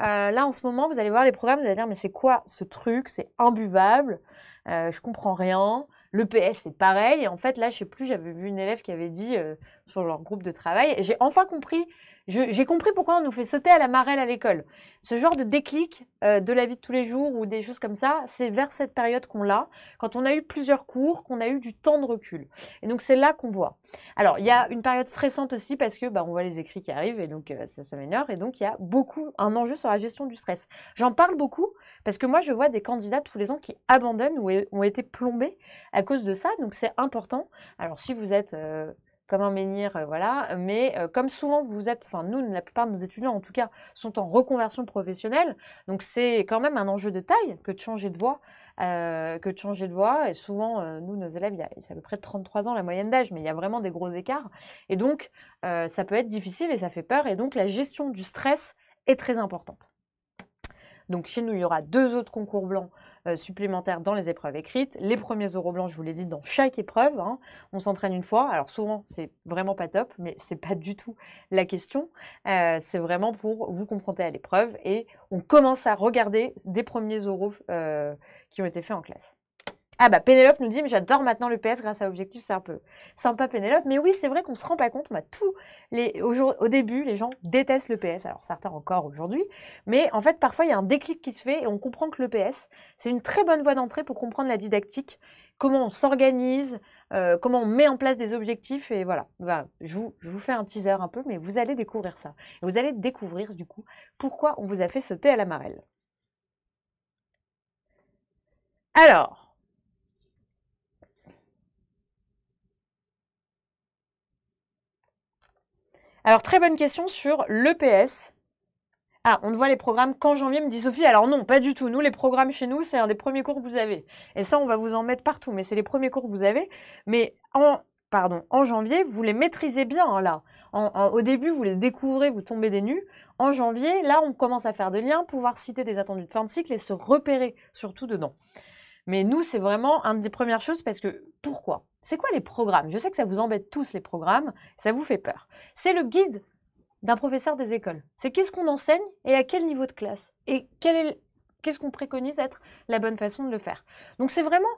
[SPEAKER 1] euh, là, en ce moment, vous allez voir les programmes, vous allez dire, mais c'est quoi ce truc C'est imbuvable, euh, je comprends rien. Le PS, c'est pareil. Et en fait, là, je sais plus, j'avais vu une élève qui avait dit euh, sur leur groupe de travail, j'ai enfin compris j'ai compris pourquoi on nous fait sauter à la marelle à l'école. Ce genre de déclic euh, de la vie de tous les jours ou des choses comme ça, c'est vers cette période qu'on l'a, quand on a eu plusieurs cours, qu'on a eu du temps de recul. Et donc c'est là qu'on voit. Alors il y a une période stressante aussi parce que bah, on voit les écrits qui arrivent et donc euh, ça s'améliore et donc il y a beaucoup un enjeu sur la gestion du stress. J'en parle beaucoup parce que moi je vois des candidats tous les ans qui abandonnent ou ont été plombés à cause de ça, donc c'est important. Alors si vous êtes euh, comme un menhir, euh, voilà. Mais euh, comme souvent, vous êtes, enfin nous, la plupart de nos étudiants, en tout cas, sont en reconversion professionnelle. Donc c'est quand même un enjeu de taille que de changer de voie. Euh, que de changer de voie. Et souvent, nous, nos élèves, a à peu près 33 ans la moyenne d'âge, mais il y a vraiment des gros écarts. Et donc, ça peut être difficile et ça fait peur. Et donc, la gestion du stress est très importante. Donc, chez nous, il y aura deux autres concours blancs euh, supplémentaires dans les épreuves écrites. Les premiers oraux blancs, je vous l'ai dit, dans chaque épreuve. Hein. On s'entraîne une fois. Alors souvent, c'est vraiment pas top, mais c'est pas du tout la question. Euh, c'est vraiment pour vous confronter à l'épreuve et on commence à regarder des premiers oraux euh, qui ont été faits en classe. Ah bah Pénélope nous dit, mais j'adore maintenant le PS grâce à Objectif, c'est un peu sympa Pénélope. Mais oui, c'est vrai qu'on ne se rend pas compte, les, au, début, les gens détestent le PS, alors certains encore aujourd'hui, mais en fait parfois il y a un déclic qui se fait et on comprend que le PS, c'est une très bonne voie d'entrée pour comprendre la didactique, comment on s'organise, euh, comment on met en place des objectifs. Et voilà, bah, je, vous, je, vous, fais un teaser un peu, mais vous allez découvrir ça. Et vous allez découvrir du coup pourquoi on vous a fait sauter à la marelle. Alors, Alors, très bonne question sur l'EPS. Ah, on ne voit les programmes qu'en janvier, me dit Sophie. Alors non, pas du tout. Nous, les programmes chez nous, c'est un des premiers cours que vous avez. Et ça, on va vous en mettre partout, mais c'est les premiers cours que vous avez. Mais en, pardon, en janvier, vous les maîtrisez bien, hein, là. au début, vous les découvrez, vous tombez des nues. En janvier, là, on commence à faire des liens, pouvoir citer des attendus de fin de cycle et se repérer, surtout dedans. Mais nous, c'est vraiment une des premières choses parce que pourquoi C'est quoi les programmes Je sais que ça vous embête tous les programmes, ça vous fait peur. C'est le guide d'un professeur des écoles. C'est qu'est-ce qu'on enseigne et à quel niveau de classe et qu'est-ce qu'on préconise être la bonne façon de le faire. Donc c'est vraiment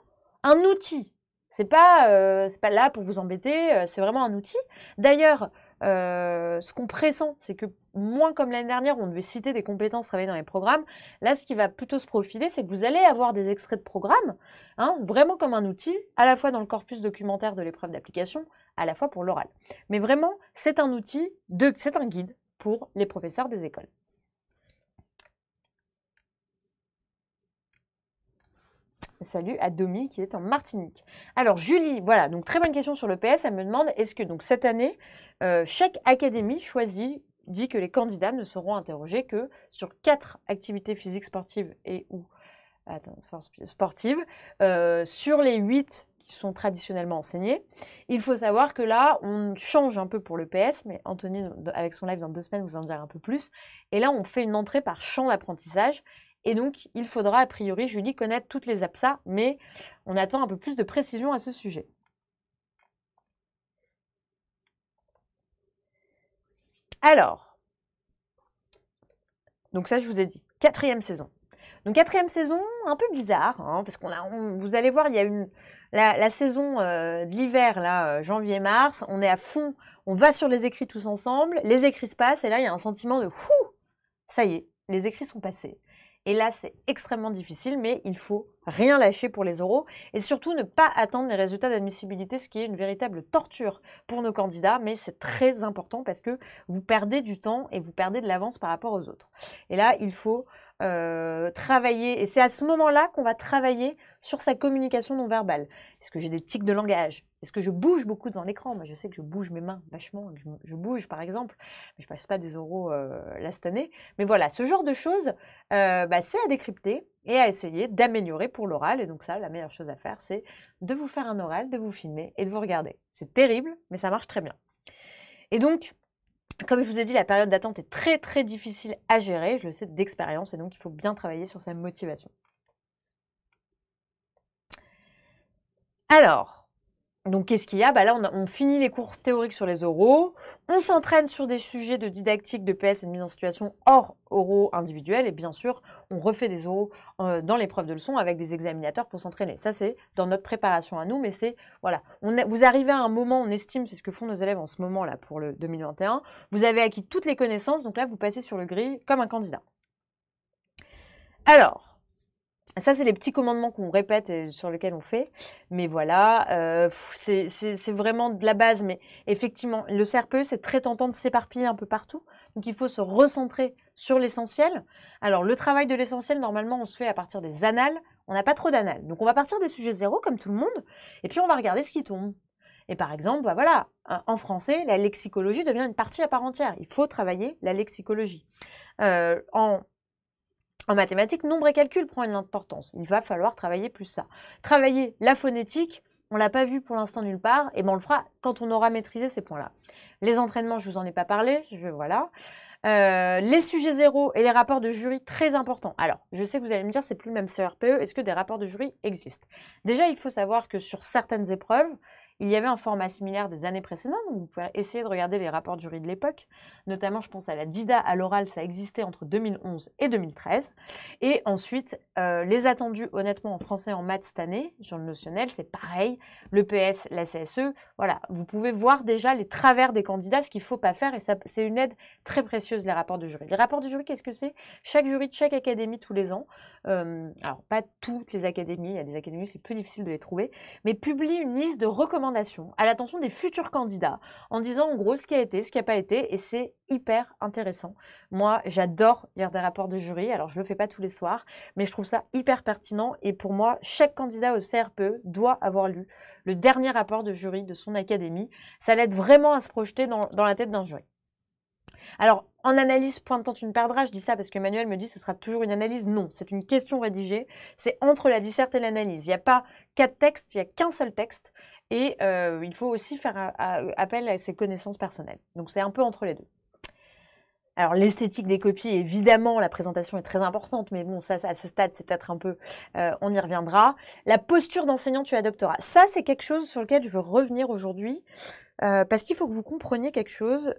[SPEAKER 1] un outil. C'est pas euh, pas là pour vous embêter, euh, c'est vraiment un outil. D'ailleurs, euh, ce qu'on pressent, c'est que moins comme l'année dernière, où on devait citer des compétences travaillées dans les programmes. Là, ce qui va plutôt se profiler, c'est que vous allez avoir des extraits de programmes, hein, vraiment comme un outil, à la fois dans le corpus documentaire de l'épreuve d'application, à la fois pour l'oral. Mais vraiment, c'est un outil, c'est un guide pour les professeurs des écoles. Salut à Domi qui est en Martinique. Alors Julie, voilà, donc très bonne question sur le PS. Elle me demande est-ce que donc cette année, euh, chaque académie choisit dit que les candidats ne seront interrogés que sur quatre activités physiques sportives et ou sportives euh, sur les huit qui sont traditionnellement enseignées. Il faut savoir que là, on change un peu pour le PS, mais Anthony, avec son live dans deux semaines, vous en dira un peu plus. Et là, on fait une entrée par champ d'apprentissage. Et donc, il faudra, a priori, Julie, connaître toutes les APSA, mais on attend un peu plus de précision à ce sujet. Alors, donc ça, je vous ai dit, quatrième saison. Donc quatrième saison, un peu bizarre, hein, parce qu'on a, vous allez voir, il y a une la, saison euh, de l'hiver là, euh, janvier-mars, on est à fond, on va sur les écrits tous ensemble, les écrits se passent, et là il y a un sentiment de fou, ça y est, les écrits sont passés. Et là, c'est extrêmement difficile, mais il faut rien lâcher pour les oraux et surtout ne pas attendre les résultats d'admissibilité, ce qui est une véritable torture pour nos candidats, mais c'est très important parce que vous perdez du temps et vous perdez de l'avance par rapport aux autres. Et là, il faut euh, travailler, et c'est à ce moment-là qu'on va travailler sur sa communication non verbale. Est-ce que j'ai des tics de langage Est-ce que je bouge beaucoup dans l'écran Moi, je sais que je bouge mes mains vachement, je, bouge par exemple, mais je passe pas des euros euh, cette année. Mais voilà, ce genre de choses, euh, bah, c'est à décrypter et à essayer d'améliorer pour l'oral. Et donc ça, la meilleure chose à faire, c'est de vous faire un oral, de vous filmer et de vous regarder. C'est terrible, mais ça marche très bien. Et donc, comme je vous ai dit, la période d'attente est très très difficile à gérer, je le sais d'expérience, et donc il faut bien travailler sur sa motivation. Alors, donc, qu'est-ce qu'il y a bah, Là, on, finit les cours théoriques sur les oraux, on s'entraîne sur des sujets de didactique, de PS et de mise en situation hors oraux individuels, et bien sûr, on refait des oraux euh, dans l'épreuve de leçon avec des examinateurs pour s'entraîner. Ça, c'est dans notre préparation à nous, mais c'est, voilà, vous arrivez à un moment, on estime, c'est ce que font nos élèves en ce moment-là pour le 2021, vous avez acquis toutes les connaissances, donc là, vous passez sur le gris comme un candidat. Alors, ça, c'est les petits commandements qu'on répète et sur lesquels on fait. Mais voilà, euh, c'est vraiment de la base. Mais effectivement, le CRPE, c'est très tentant de s'éparpiller un peu partout. Donc, il faut se recentrer sur l'essentiel. Alors, le travail de l'essentiel, normalement, on se fait à partir des annales. On n'a pas trop d'annales. Donc, on va partir des sujets zéro, comme tout le monde. Et puis, on va regarder ce qui tombe. Et par exemple, bah voilà, en français, la lexicologie devient une partie à part entière. Il faut travailler la lexicologie. Euh, en en mathématiques, nombre et calcul prend une importance. Il va falloir travailler plus ça. Travailler la phonétique, on l'a pas vu pour l'instant nulle part, et ben, on le fera quand on aura maîtrisé ces points-là. Les entraînements, je ne vous en ai pas parlé, je, voilà. Euh, les sujets zéro et les rapports de jury, très importants. Alors, je sais que vous allez me dire, c'est plus le même CRPE, est-ce que des rapports de jury existent Déjà, il faut savoir que sur certaines épreuves, il y avait un format similaire des années précédentes, donc vous pouvez essayer de regarder les rapports de jury de l'époque. Notamment, je pense à la DIDA à l'oral, ça existait entre 2011 et 2013. Et ensuite, euh, les attendus, honnêtement, en français, en maths cette année, sur le notionnel, c'est pareil. Le PS, la CSE, voilà, vous pouvez voir déjà les travers des candidats, ce qu'il ne faut pas faire. Et c'est une aide très précieuse, les rapports de jury. Les rapports de jury, qu'est-ce que c'est Chaque jury de chaque académie tous les ans, euh, alors pas toutes les académies, il y a des académies, c'est plus difficile de les trouver, mais publie une liste de recommandations à l'attention des futurs candidats en disant en gros ce qui a été, ce qui n'a pas été, et c'est hyper intéressant. Moi, j'adore lire des rapports de jury, alors je ne le fais pas tous les soirs, mais je trouve ça hyper pertinent, et pour moi, chaque candidat au CRPE doit avoir lu le dernier rapport de jury de son académie. Ça l'aide vraiment à se projeter dans, dans la tête d'un jury. Alors, en analyse, point de temps, tu ne perdras. Je dis ça parce que Manuel me dit que ce sera toujours une analyse. Non, c'est une question rédigée. C'est entre la disserte et l'analyse. Il n'y a pas quatre textes, il n'y a qu'un seul texte. Et euh, il faut aussi faire euh, appel à ses connaissances personnelles. Donc c'est un peu entre les deux. Alors l'esthétique des copies, évidemment, la présentation est très importante, mais bon, ça, à ce stade, c'est peut-être un peu, euh, on y reviendra. La posture d'enseignant, tu adopteras. Ça, c'est quelque chose sur lequel je veux revenir aujourd'hui, parce qu'il faut que vous compreniez quelque chose,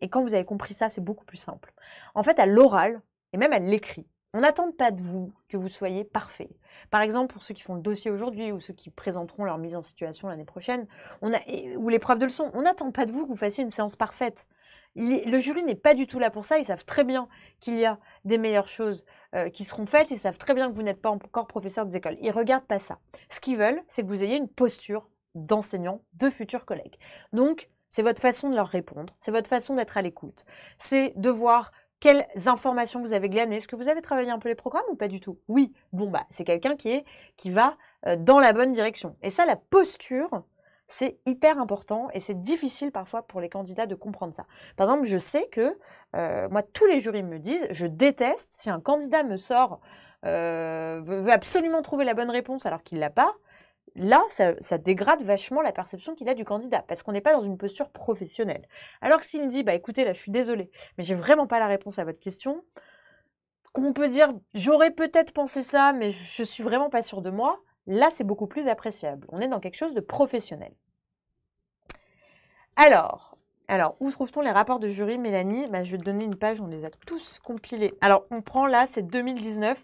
[SPEAKER 1] et quand vous avez compris ça, c'est beaucoup plus simple. En fait, à l'oral, et même à l'écrit, on n'attend pas de vous que vous soyez parfait. Par exemple, pour ceux qui font le dossier aujourd'hui ou ceux qui présenteront leur mise en situation l'année prochaine, ou les preuves de leçon, on n'attend pas de vous que vous fassiez une séance parfaite. Le jury n'est pas du tout là pour ça. Ils savent très bien qu'il y a des meilleures choses euh, qui seront faites. Ils savent très bien que vous n'êtes pas encore professeur des écoles. Ils ne regardent pas ça. Ce qu'ils veulent, c'est que vous ayez une posture d'enseignant, de futur collègue. Donc, c'est votre façon de leur répondre, c'est votre façon d'être à l'écoute, c'est de voir quelles informations vous avez glanées Est-ce que vous avez travaillé un peu les programmes ou pas du tout Oui, bon bah c'est quelqu'un qui est qui va euh, dans la bonne direction. Et ça, la posture, c'est hyper important et c'est difficile parfois pour les candidats de comprendre ça. Par exemple, je sais que euh, moi tous les jurys me disent, je déteste si un candidat me sort euh, veut absolument trouver la bonne réponse alors qu'il l'a pas là, ça, dégrade vachement la perception qu'il a du candidat, parce qu'on n'est pas dans une posture professionnelle. Alors que s'il me dit, bah écoutez, là, je suis désolé, mais j'ai vraiment pas la réponse à votre question, qu'on peut dire, j'aurais peut-être pensé ça, mais je, je suis vraiment pas sûr de moi, là, c'est beaucoup plus appréciable. On est dans quelque chose de professionnel. Alors, alors, où trouve-t-on les rapports de jury, Mélanie bah, Je vais te donner une page, on les a tous compilés. Alors, on prend là, c'est 2019.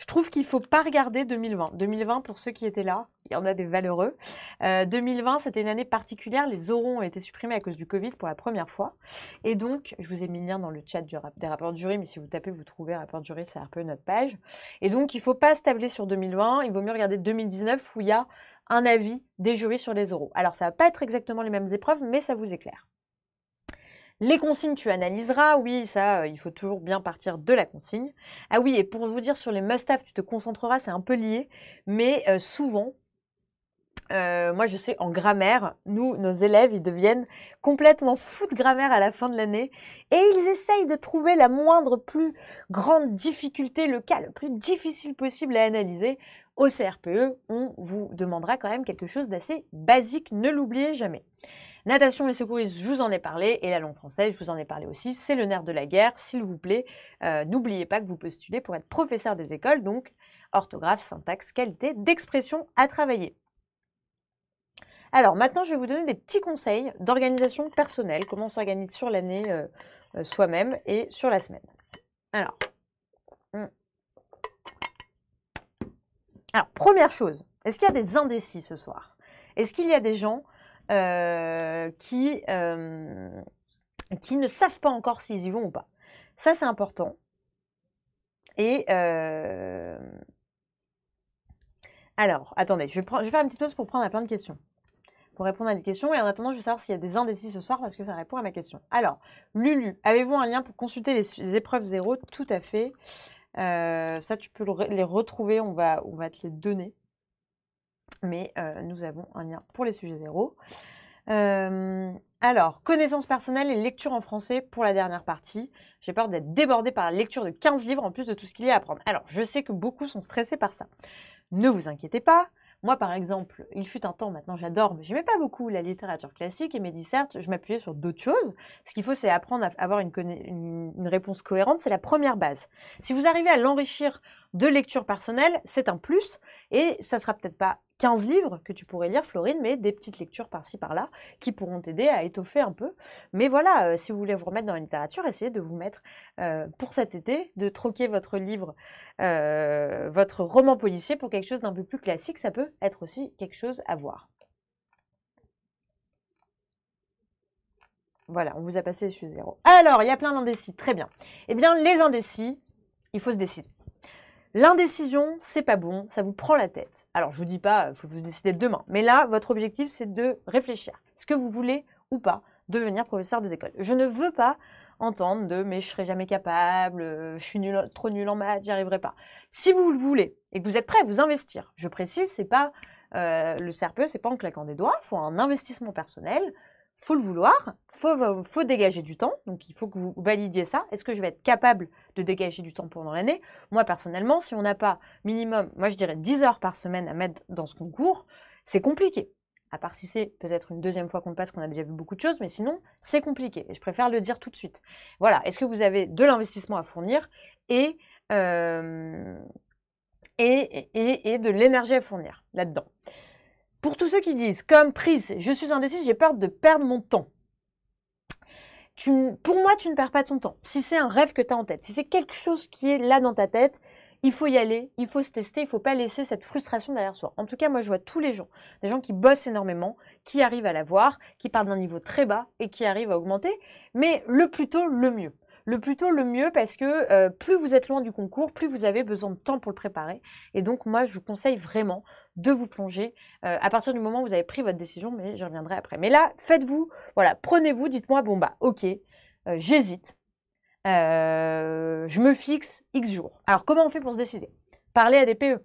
[SPEAKER 1] Je trouve qu'il ne faut pas regarder 2020. 2020, pour ceux qui étaient là, il y en a des valeureux. 2020, euh, c'était une année particulière. Les oraux ont été supprimés à cause du Covid pour la première fois. Et donc, je vous ai mis le lien dans le chat des rapports de jury, mais si vous tapez, vous trouvez rapport de jury, c'est un peu notre page. Et donc, il ne faut pas se tabler sur 2020. Il vaut mieux regarder 2019 où il y a un avis des jurys sur les oraux. Alors, ça ne va pas être exactement les mêmes épreuves, mais ça vous éclaire. Les consignes, tu analyseras. Oui, ça, euh, il faut toujours bien partir de la consigne. Ah oui, et pour vous dire sur les must-have, tu te concentreras, c'est un peu lié. Mais euh, souvent, euh, moi, je sais, en grammaire, nous, nos élèves, ils deviennent complètement fous de grammaire à la fin de l'année et ils essayent de trouver la moindre plus grande difficulté, le cas le plus difficile possible à analyser. Au CRPE, on vous demandera quand même quelque chose d'assez basique, ne l'oubliez jamais. Natation et secourisme, je vous en ai parlé, et la langue française, je vous en ai parlé aussi. C'est le nerf de la guerre, s'il vous plaît. Euh, n'oubliez pas que vous postulez pour être professeur des écoles, donc orthographe, syntaxe, qualité d'expression à travailler. Alors maintenant, je vais vous donner des petits conseils d'organisation personnelle, comment on sur l'année euh, euh, soi-même et sur la semaine. Alors, hmm. Alors première chose, est-ce qu'il y a des indécis ce soir Est-ce qu'il y a des gens euh, qui, euh, qui ne savent pas encore s'ils y vont ou pas. Ça, c'est important. Et euh, alors, attendez, je vais, faire une petite pause pour prendre à plein de questions. Pour répondre à des questions. Et en attendant, je vais savoir s'il y a des indécis ce soir parce que ça répond à ma question. Alors, Lulu, avez-vous un lien pour consulter les, épreuves zéro Tout à fait. ça, tu peux les retrouver. On va, on va te les donner mais euh, nous avons un lien pour les sujets zéro. Euh, alors, connaissances personnelles et lecture en français pour la dernière partie. J'ai peur d'être débordée par la lecture de 15 livres en plus de tout ce qu'il y a à apprendre. Alors, je sais que beaucoup sont stressés par ça. Ne vous inquiétez pas. Moi, par exemple, il fut un temps, maintenant j'adore, mais j'aimais pas beaucoup la littérature classique et mes dissertes, je m'appuyais sur d'autres choses. Ce qu'il faut, c'est apprendre à avoir une réponse cohérente, c'est la première base. Si vous arrivez à l'enrichir de lecture personnelle, c'est un plus. Et ça sera peut-être pas 15 livres que tu pourrais lire, Florine, mais des petites lectures par-ci par-là qui pourront t'aider à étoffer un peu. Mais voilà, euh, si vous voulez vous remettre dans la littérature, essayez de vous mettre euh, pour cet été, de troquer votre livre, euh, votre roman policier pour quelque chose d'un peu plus classique. Ça peut être aussi quelque chose à voir. Voilà, on vous a passé sur zéro. Alors, il y a plein d'indécis. Très bien. Eh bien, les indécis, il faut se décider. L'indécision, c'est pas bon, ça vous prend la tête. Alors, je vous dis pas, euh, faut vous décider demain. Mais là, votre objectif, c'est de réfléchir. Est-ce que vous voulez ou pas devenir professeur des écoles Je ne veux pas entendre de mais je serai jamais capable, euh, je suis nul, trop nul en maths, j'y arriverai pas. Si vous le voulez et que vous êtes prêt à vous investir, je précise, c'est pas euh, le CRPE, c'est pas en claquant des doigts, il faut un investissement personnel, faut le vouloir, faut, faut dégager du temps, donc il faut que vous validiez ça. Est-ce que je vais être capable de dégager du temps pendant l'année. Moi, personnellement, si on n'a pas minimum, moi je dirais 10 heures par semaine à mettre dans ce concours, c'est compliqué. À part si c'est peut-être une deuxième fois qu'on passe, qu'on a déjà vu beaucoup de choses, mais sinon, c'est compliqué. Et je préfère le dire tout de suite. Voilà, est-ce que vous avez de l'investissement à fournir et, euh, et, et, et de l'énergie à fournir là-dedans Pour tous ceux qui disent, comme prise, je suis indécis, j'ai peur de perdre mon temps pour moi, tu ne perds pas ton temps. Si c'est un rêve que tu as en tête, si c'est quelque chose qui est là dans ta tête, il faut y aller, il faut se tester, il ne faut pas laisser cette frustration derrière soi. En tout cas, moi, je vois tous les gens, des gens qui bossent énormément, qui arrivent à l'avoir, qui partent d'un niveau très bas et qui arrivent à augmenter, mais le plus tôt, le mieux le plus tôt, le mieux, parce que euh, plus vous êtes loin du concours, plus vous avez besoin de temps pour le préparer. Et donc, moi, je vous conseille vraiment de vous plonger euh, à partir du moment où vous avez pris votre décision, mais je reviendrai après. Mais là, faites-vous, voilà, prenez-vous, dites-moi, bon, bah, ok, euh, j'hésite, je me fixe X jours. Alors, comment on fait pour se décider Parlez à des PE,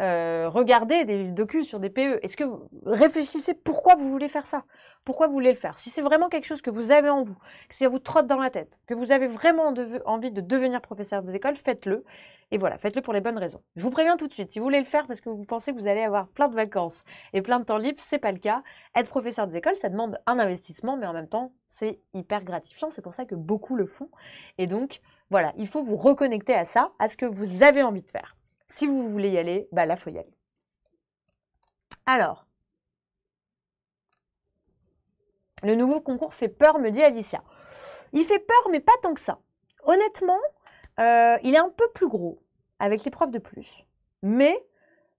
[SPEAKER 1] euh, regardez des docus sur des PE. Est-ce que vous réfléchissez pourquoi vous voulez faire ça Pourquoi vous voulez le faire Si c'est vraiment quelque chose que vous avez en vous, que ça vous trotte dans la tête, que vous avez vraiment envie de devenir professeur des écoles, faites-le. Et voilà, faites-le pour les bonnes raisons. Je vous préviens tout de suite, si vous voulez le faire parce que vous pensez que vous allez avoir plein de vacances et plein de temps libre, c'est pas le cas. Être professeur des écoles, ça demande un investissement, mais en même temps, c'est hyper gratifiant. C'est pour ça que beaucoup le font. Et donc, voilà, il faut vous reconnecter à ça, à ce que vous avez envie de faire si vous voulez y aller, bah là, faut y aller. Alors, le nouveau concours fait peur, me dit Alicia. Il fait peur, mais pas tant que ça. Honnêtement, euh, il est un peu plus gros, avec l'épreuve de plus. Mais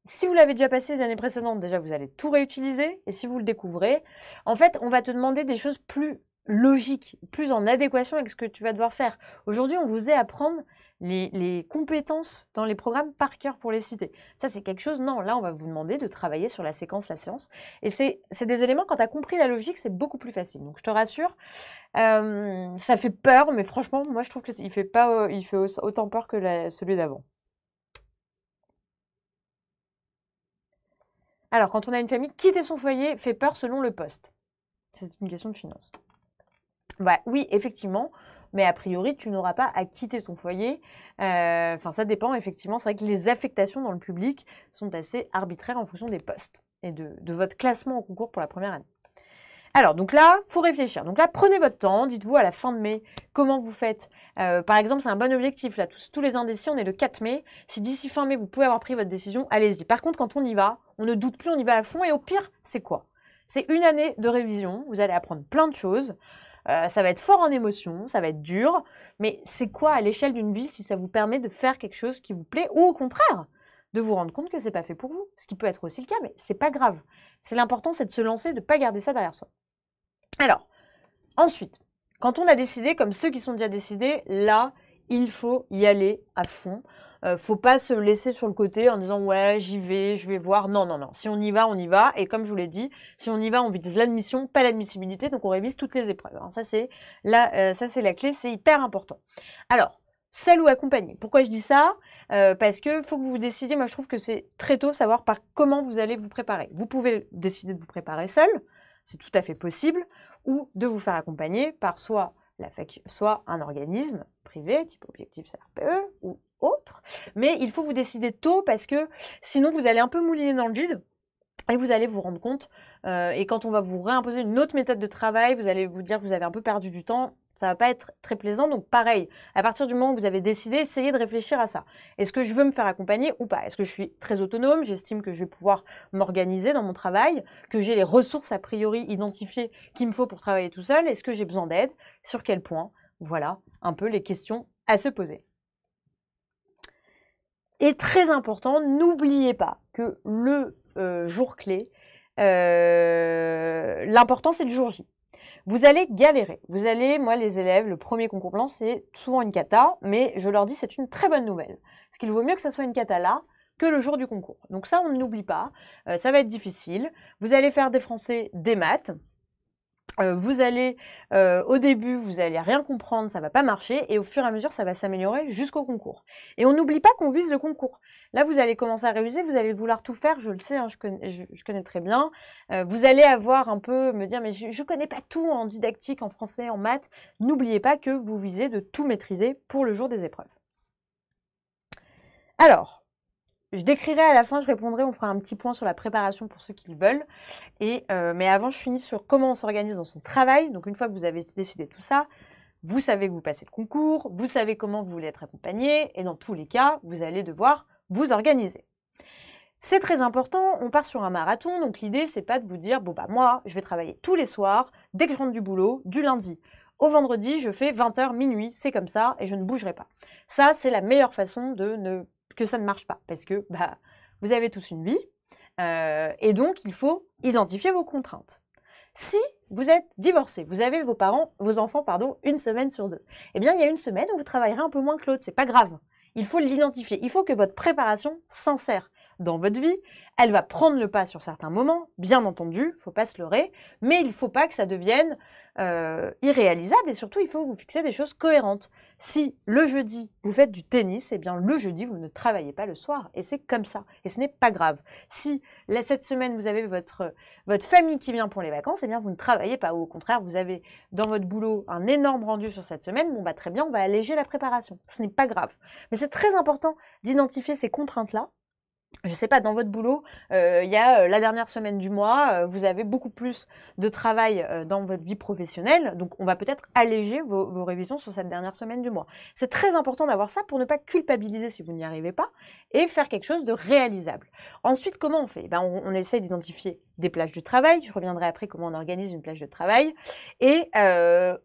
[SPEAKER 1] si vous l'avez déjà passé les années précédentes, déjà, vous allez tout réutiliser. Et si vous le découvrez, en fait, on va te demander des choses plus logique, plus en adéquation avec ce que tu vas devoir faire. Aujourd'hui, on vous est apprendre les, les, compétences dans les programmes par cœur pour les citer. Ça, c'est quelque chose, non, là, on va vous demander de travailler sur la séquence, la séance. Et c'est des éléments, quand tu as compris la logique, c'est beaucoup plus facile. Donc, je te rassure, euh, ça fait peur, mais franchement, moi, je trouve qu'il ne fait, pas, euh, il fait autant peur que celui d'avant. Alors, quand on a une famille, quitter son foyer fait peur selon le poste. C'est une question de finance. Bah oui, effectivement. Mais a priori, tu n'auras pas à quitter ton foyer. Euh, enfin, ça dépend, effectivement. C'est vrai que les affectations dans le public sont assez arbitraires en fonction des postes et de, votre classement au concours pour la première année. Alors, donc là, faut réfléchir. Donc là, prenez votre temps. Dites-vous à la fin de mai comment vous faites. Euh, par exemple, c'est un bon objectif. Là, tous, tous les indécis, on est le 4 mai. Si d'ici fin mai, vous pouvez avoir pris votre décision, allez-y. Par contre, quand on y va, on ne doute plus, on y va à fond. Et au pire, c'est quoi C'est une année de révision. Vous allez apprendre plein de choses. Euh, ça va être fort en émotion, ça va être dur, mais c'est quoi à l'échelle d'une vie si ça vous permet de faire quelque chose qui vous plaît ou au contraire de vous rendre compte que c'est pas fait pour vous, ce qui peut être aussi le cas, mais c'est pas grave. C'est l'important, c'est de se lancer, de pas garder ça derrière soi. Alors, ensuite, quand on a décidé, comme ceux qui sont déjà décidés, là, il faut y aller à fond. Euh, faut pas se laisser sur le côté en disant ouais j'y vais, je vais voir. Non non non. Si on y va, on y va. Et comme je vous l'ai dit, si on y va, on vise l'admission, pas l'admissibilité. Donc on révise toutes les épreuves. Hein. ça c'est la, euh, ça c'est la clé, c'est hyper important. Alors seul ou accompagné. Pourquoi je dis ça euh, Parce que faut que vous décidiez. Moi je trouve que c'est très tôt savoir par comment vous allez vous préparer. Vous pouvez décider de vous préparer seul, c'est tout à fait possible, ou de vous faire accompagner par soit la fac, soit un organisme privé type Objectif CRPE ou mais il faut vous décider tôt parce que sinon vous allez un peu mouliner dans le vide et vous allez vous rendre compte. Euh, et quand on va vous réimposer une autre méthode de travail, vous allez vous dire que vous avez un peu perdu du temps. Ça va pas être très plaisant. Donc pareil, à partir du moment où vous avez décidé, essayez de réfléchir à ça. Est-ce que je veux me faire accompagner ou pas Est-ce que je suis très autonome J'estime que je vais pouvoir m'organiser dans mon travail, que j'ai les ressources a priori identifiées qu'il me faut pour travailler tout seul. Est-ce que j'ai besoin d'aide Sur quel point Voilà un peu les questions à se poser. Et très important, n'oubliez pas que le euh, jour clé, euh, l'important c'est le jour J. Vous allez galérer. Vous allez, moi les élèves, le premier concours blanc, c'est souvent une cata, mais je leur dis c'est une très bonne nouvelle. Parce qu'il vaut mieux que ce soit une cata là que le jour du concours. Donc ça, on n'oublie pas. Euh, ça va être difficile. Vous allez faire des français, des maths. Euh, vous allez, euh, au début, vous allez rien comprendre, ça va pas marcher, et au fur et à mesure, ça va s'améliorer jusqu'au concours. Et on n'oublie pas qu'on vise le concours. Là, vous allez commencer à réviser, vous allez vouloir tout faire, je le sais, hein, je, connais, très bien. Euh, vous allez avoir un peu, me dire, mais je, je connais pas tout en didactique, en français, en maths. N'oubliez pas que vous visez de tout maîtriser pour le jour des épreuves. Alors, je décrirai à la fin, je répondrai, on fera un petit point sur la préparation pour ceux qui le veulent. Et, euh, mais avant, je finis sur comment on s'organise dans son travail. Donc une fois que vous avez décidé tout ça, vous savez que vous passez le concours, vous savez comment vous voulez être accompagné, et dans tous les cas, vous allez devoir vous organiser. C'est très important, on part sur un marathon, donc l'idée c'est pas de vous dire bon bah moi je vais travailler tous les soirs, dès que je rentre du boulot, du lundi au vendredi, je fais 20h minuit, c'est comme ça, et je ne bougerai pas. Ça, c'est la meilleure façon de ne que ça ne marche pas parce que bah, vous avez tous une vie euh, et donc il faut identifier vos contraintes. Si vous êtes divorcé, vous avez vos parents, vos enfants, pardon, une semaine sur deux, eh bien il y a une semaine où vous travaillerez un peu moins que l'autre, c'est pas grave. Il faut l'identifier, il faut que votre préparation s'insère dans votre vie. Elle va prendre le pas sur certains moments, bien entendu, il faut pas se leurrer, mais il faut pas que ça devienne euh, irréalisable et surtout il faut vous fixer des choses cohérentes. Si le jeudi vous faites du tennis, eh bien le jeudi vous ne travaillez pas le soir et c'est comme ça et ce n'est pas grave. Si cette semaine vous avez votre, votre famille qui vient pour les vacances, eh bien vous ne travaillez pas ou au contraire vous avez dans votre boulot un énorme rendu sur cette semaine, bon bah très bien, on va alléger la préparation. Ce n'est pas grave. Mais c'est très important d'identifier ces contraintes là je sais pas, dans votre boulot, euh, il y a euh, la dernière semaine du mois, euh, vous avez beaucoup plus de travail dans votre vie professionnelle, donc on va peut-être alléger vos, révisions sur cette dernière semaine du mois. C'est très important d'avoir ça pour ne pas culpabiliser si vous n'y arrivez pas et faire quelque chose de réalisable. Ensuite, comment on fait ben, on, essaie d'identifier des plages de travail, je reviendrai après comment on organise une plage de travail, et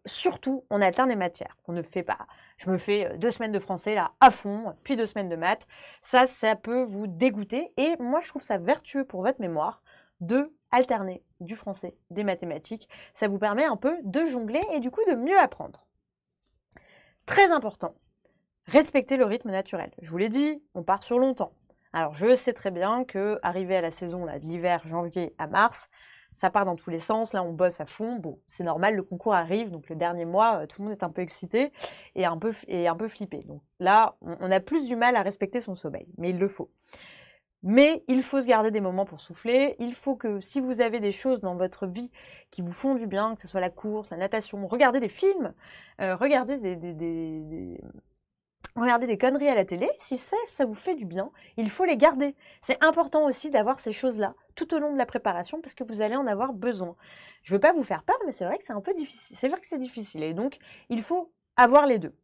[SPEAKER 1] surtout, on alterne des matières. qu'on ne fait pas je me fais euh, deux semaines de français là à fond, puis deux semaines de maths. Ça, ça peut vous dégoûter. Et moi, je trouve ça vertueux pour votre mémoire de alterner du français, des mathématiques. Ça vous permet un peu de jongler et du coup de mieux apprendre. Très important, respectez le rythme naturel. Je vous l'ai dit, on part sur longtemps. Alors je sais très bien que arrivé à la saison de l'hiver, janvier à mars, ça part dans tous les sens, là on bosse à fond, bon, c'est normal, le concours arrive, donc le dernier mois, euh, tout le monde est un peu excité et un peu, et un peu flippé. Donc là, on a plus du mal à respecter son sommeil, mais il le faut. Mais il faut se garder des moments pour souffler, il faut que si vous avez des choses dans votre vie qui vous font du bien, que ce soit la course, la natation, regardez des films, euh, regardez des Regardez des conneries à la télé, si ça, ça vous fait du bien, il faut les garder. C'est important aussi d'avoir ces choses-là tout au long de la préparation parce que vous allez en avoir besoin. Je ne veux pas vous faire peur, mais c'est vrai que c'est un peu difficile. C'est vrai que c'est difficile et donc il faut avoir les deux.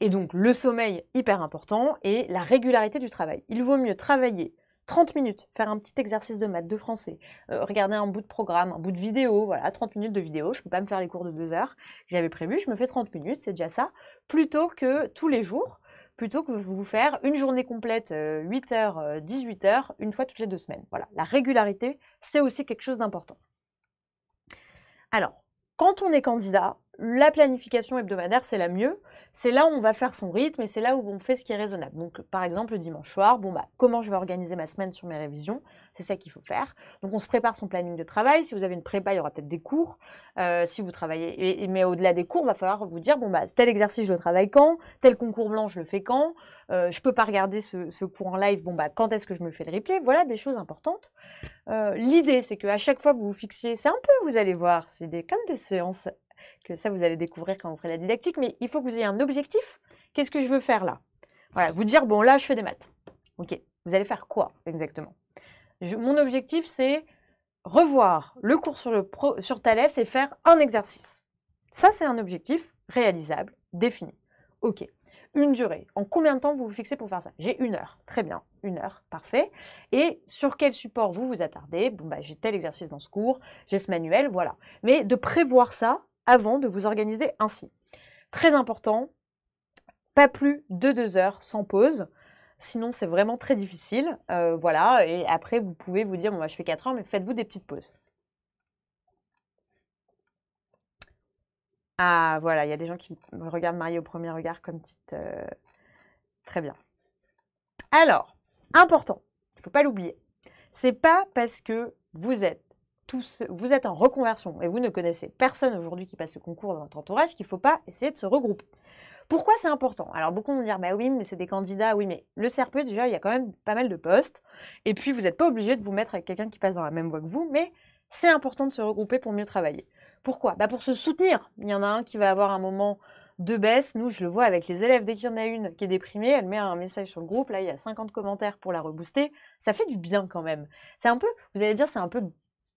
[SPEAKER 1] Et donc le sommeil, hyper important, et la régularité du travail. Il vaut mieux travailler 30 minutes, faire un petit exercice de maths, de français, euh, regarder un bout de programme, un bout de vidéo, voilà, 30 minutes de vidéo, je ne peux pas me faire les cours de deux heures j'avais prévu, je me fais 30 minutes, c'est déjà ça, plutôt que tous les jours, plutôt que vous faire une journée complète, 8 euh, heures, 18 euh, heures, une fois toutes les deux semaines. Voilà, la régularité, c'est aussi quelque chose d'important. Alors, quand on est candidat, la planification hebdomadaire, c'est la mieux. C'est là où on va faire son rythme et c'est là où on fait ce qui est raisonnable. Donc, par exemple, le dimanche soir, bon, bah, comment je vais organiser ma semaine sur mes révisions c'est ça qu'il faut faire. Donc on se prépare son planning de travail. Si vous avez une prépa, il y aura peut-être des cours. Euh, si vous travaillez, mais au-delà des cours, il va falloir vous dire bon bah tel exercice je le travaille quand, tel concours blanc je le fais quand. Je euh, je peux pas regarder ce, cours en live. Bon bah quand est-ce que je me fais le replay Voilà des choses importantes. Euh, l'idée c'est que à chaque fois vous vous fixiez, c'est un peu vous allez voir, c'est des, comme des séances que ça vous allez découvrir quand vous ferez la didactique, mais il faut que vous ayez un objectif. Qu'est-ce que je veux faire là Voilà, vous dire bon là je fais des maths. Ok, vous allez faire quoi exactement mon objectif, c'est revoir le cours sur, le Thales et faire un exercice. Ça, c'est un objectif réalisable, défini. OK. Une durée. En combien de temps vous vous fixez pour faire ça J'ai une heure. Très bien. Une heure. Parfait. Et sur quel support vous vous attardez bah, j'ai tel exercice dans ce cours, j'ai ce manuel, voilà. Mais de prévoir ça avant de vous organiser ainsi. Très important, pas plus de deux heures sans pause. Sinon, c'est vraiment très difficile. Euh, voilà. Et après, vous pouvez vous dire, bon, bah, je fais 4 ans, mais faites-vous des petites pauses. Ah, voilà, il y a des gens qui regardent Marie au premier regard comme petite. Euh, très bien. Alors, important, il ne faut pas l'oublier. C'est pas parce que vous êtes tous, vous êtes en reconversion et vous ne connaissez personne aujourd'hui qui passe le concours dans votre entourage qu'il ne faut pas essayer de se regrouper. Pourquoi c'est important Alors beaucoup vont dire, bah oui, mais c'est des candidats, oui, mais le CRPE, déjà, il y a quand même pas mal de postes. Et puis, vous n'êtes pas obligé de vous mettre avec quelqu'un qui passe dans la même voie que vous, mais c'est important de se regrouper pour mieux travailler. Pourquoi bah Pour se soutenir. Il y en a un qui va avoir un moment de baisse. Nous, je le vois avec les élèves, dès qu'il y en a une qui est déprimée, elle met un message sur le groupe, là, il y a 50 commentaires pour la rebooster. Ça fait du bien quand même. C'est un peu, vous allez dire, c'est un peu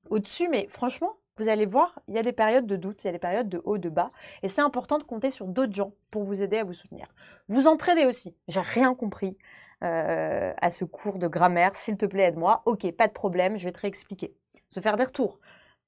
[SPEAKER 1] au-dessus, mais franchement, vous allez voir, il y a des périodes de doute, il y a des périodes de haut, de bas, et c'est important de compter sur d'autres gens pour vous aider à vous soutenir. Vous entraidez aussi. J'ai rien compris euh, à ce cours de grammaire. S'il te plaît, aide-moi. Ok, pas de problème, je vais te réexpliquer. Se faire des retours.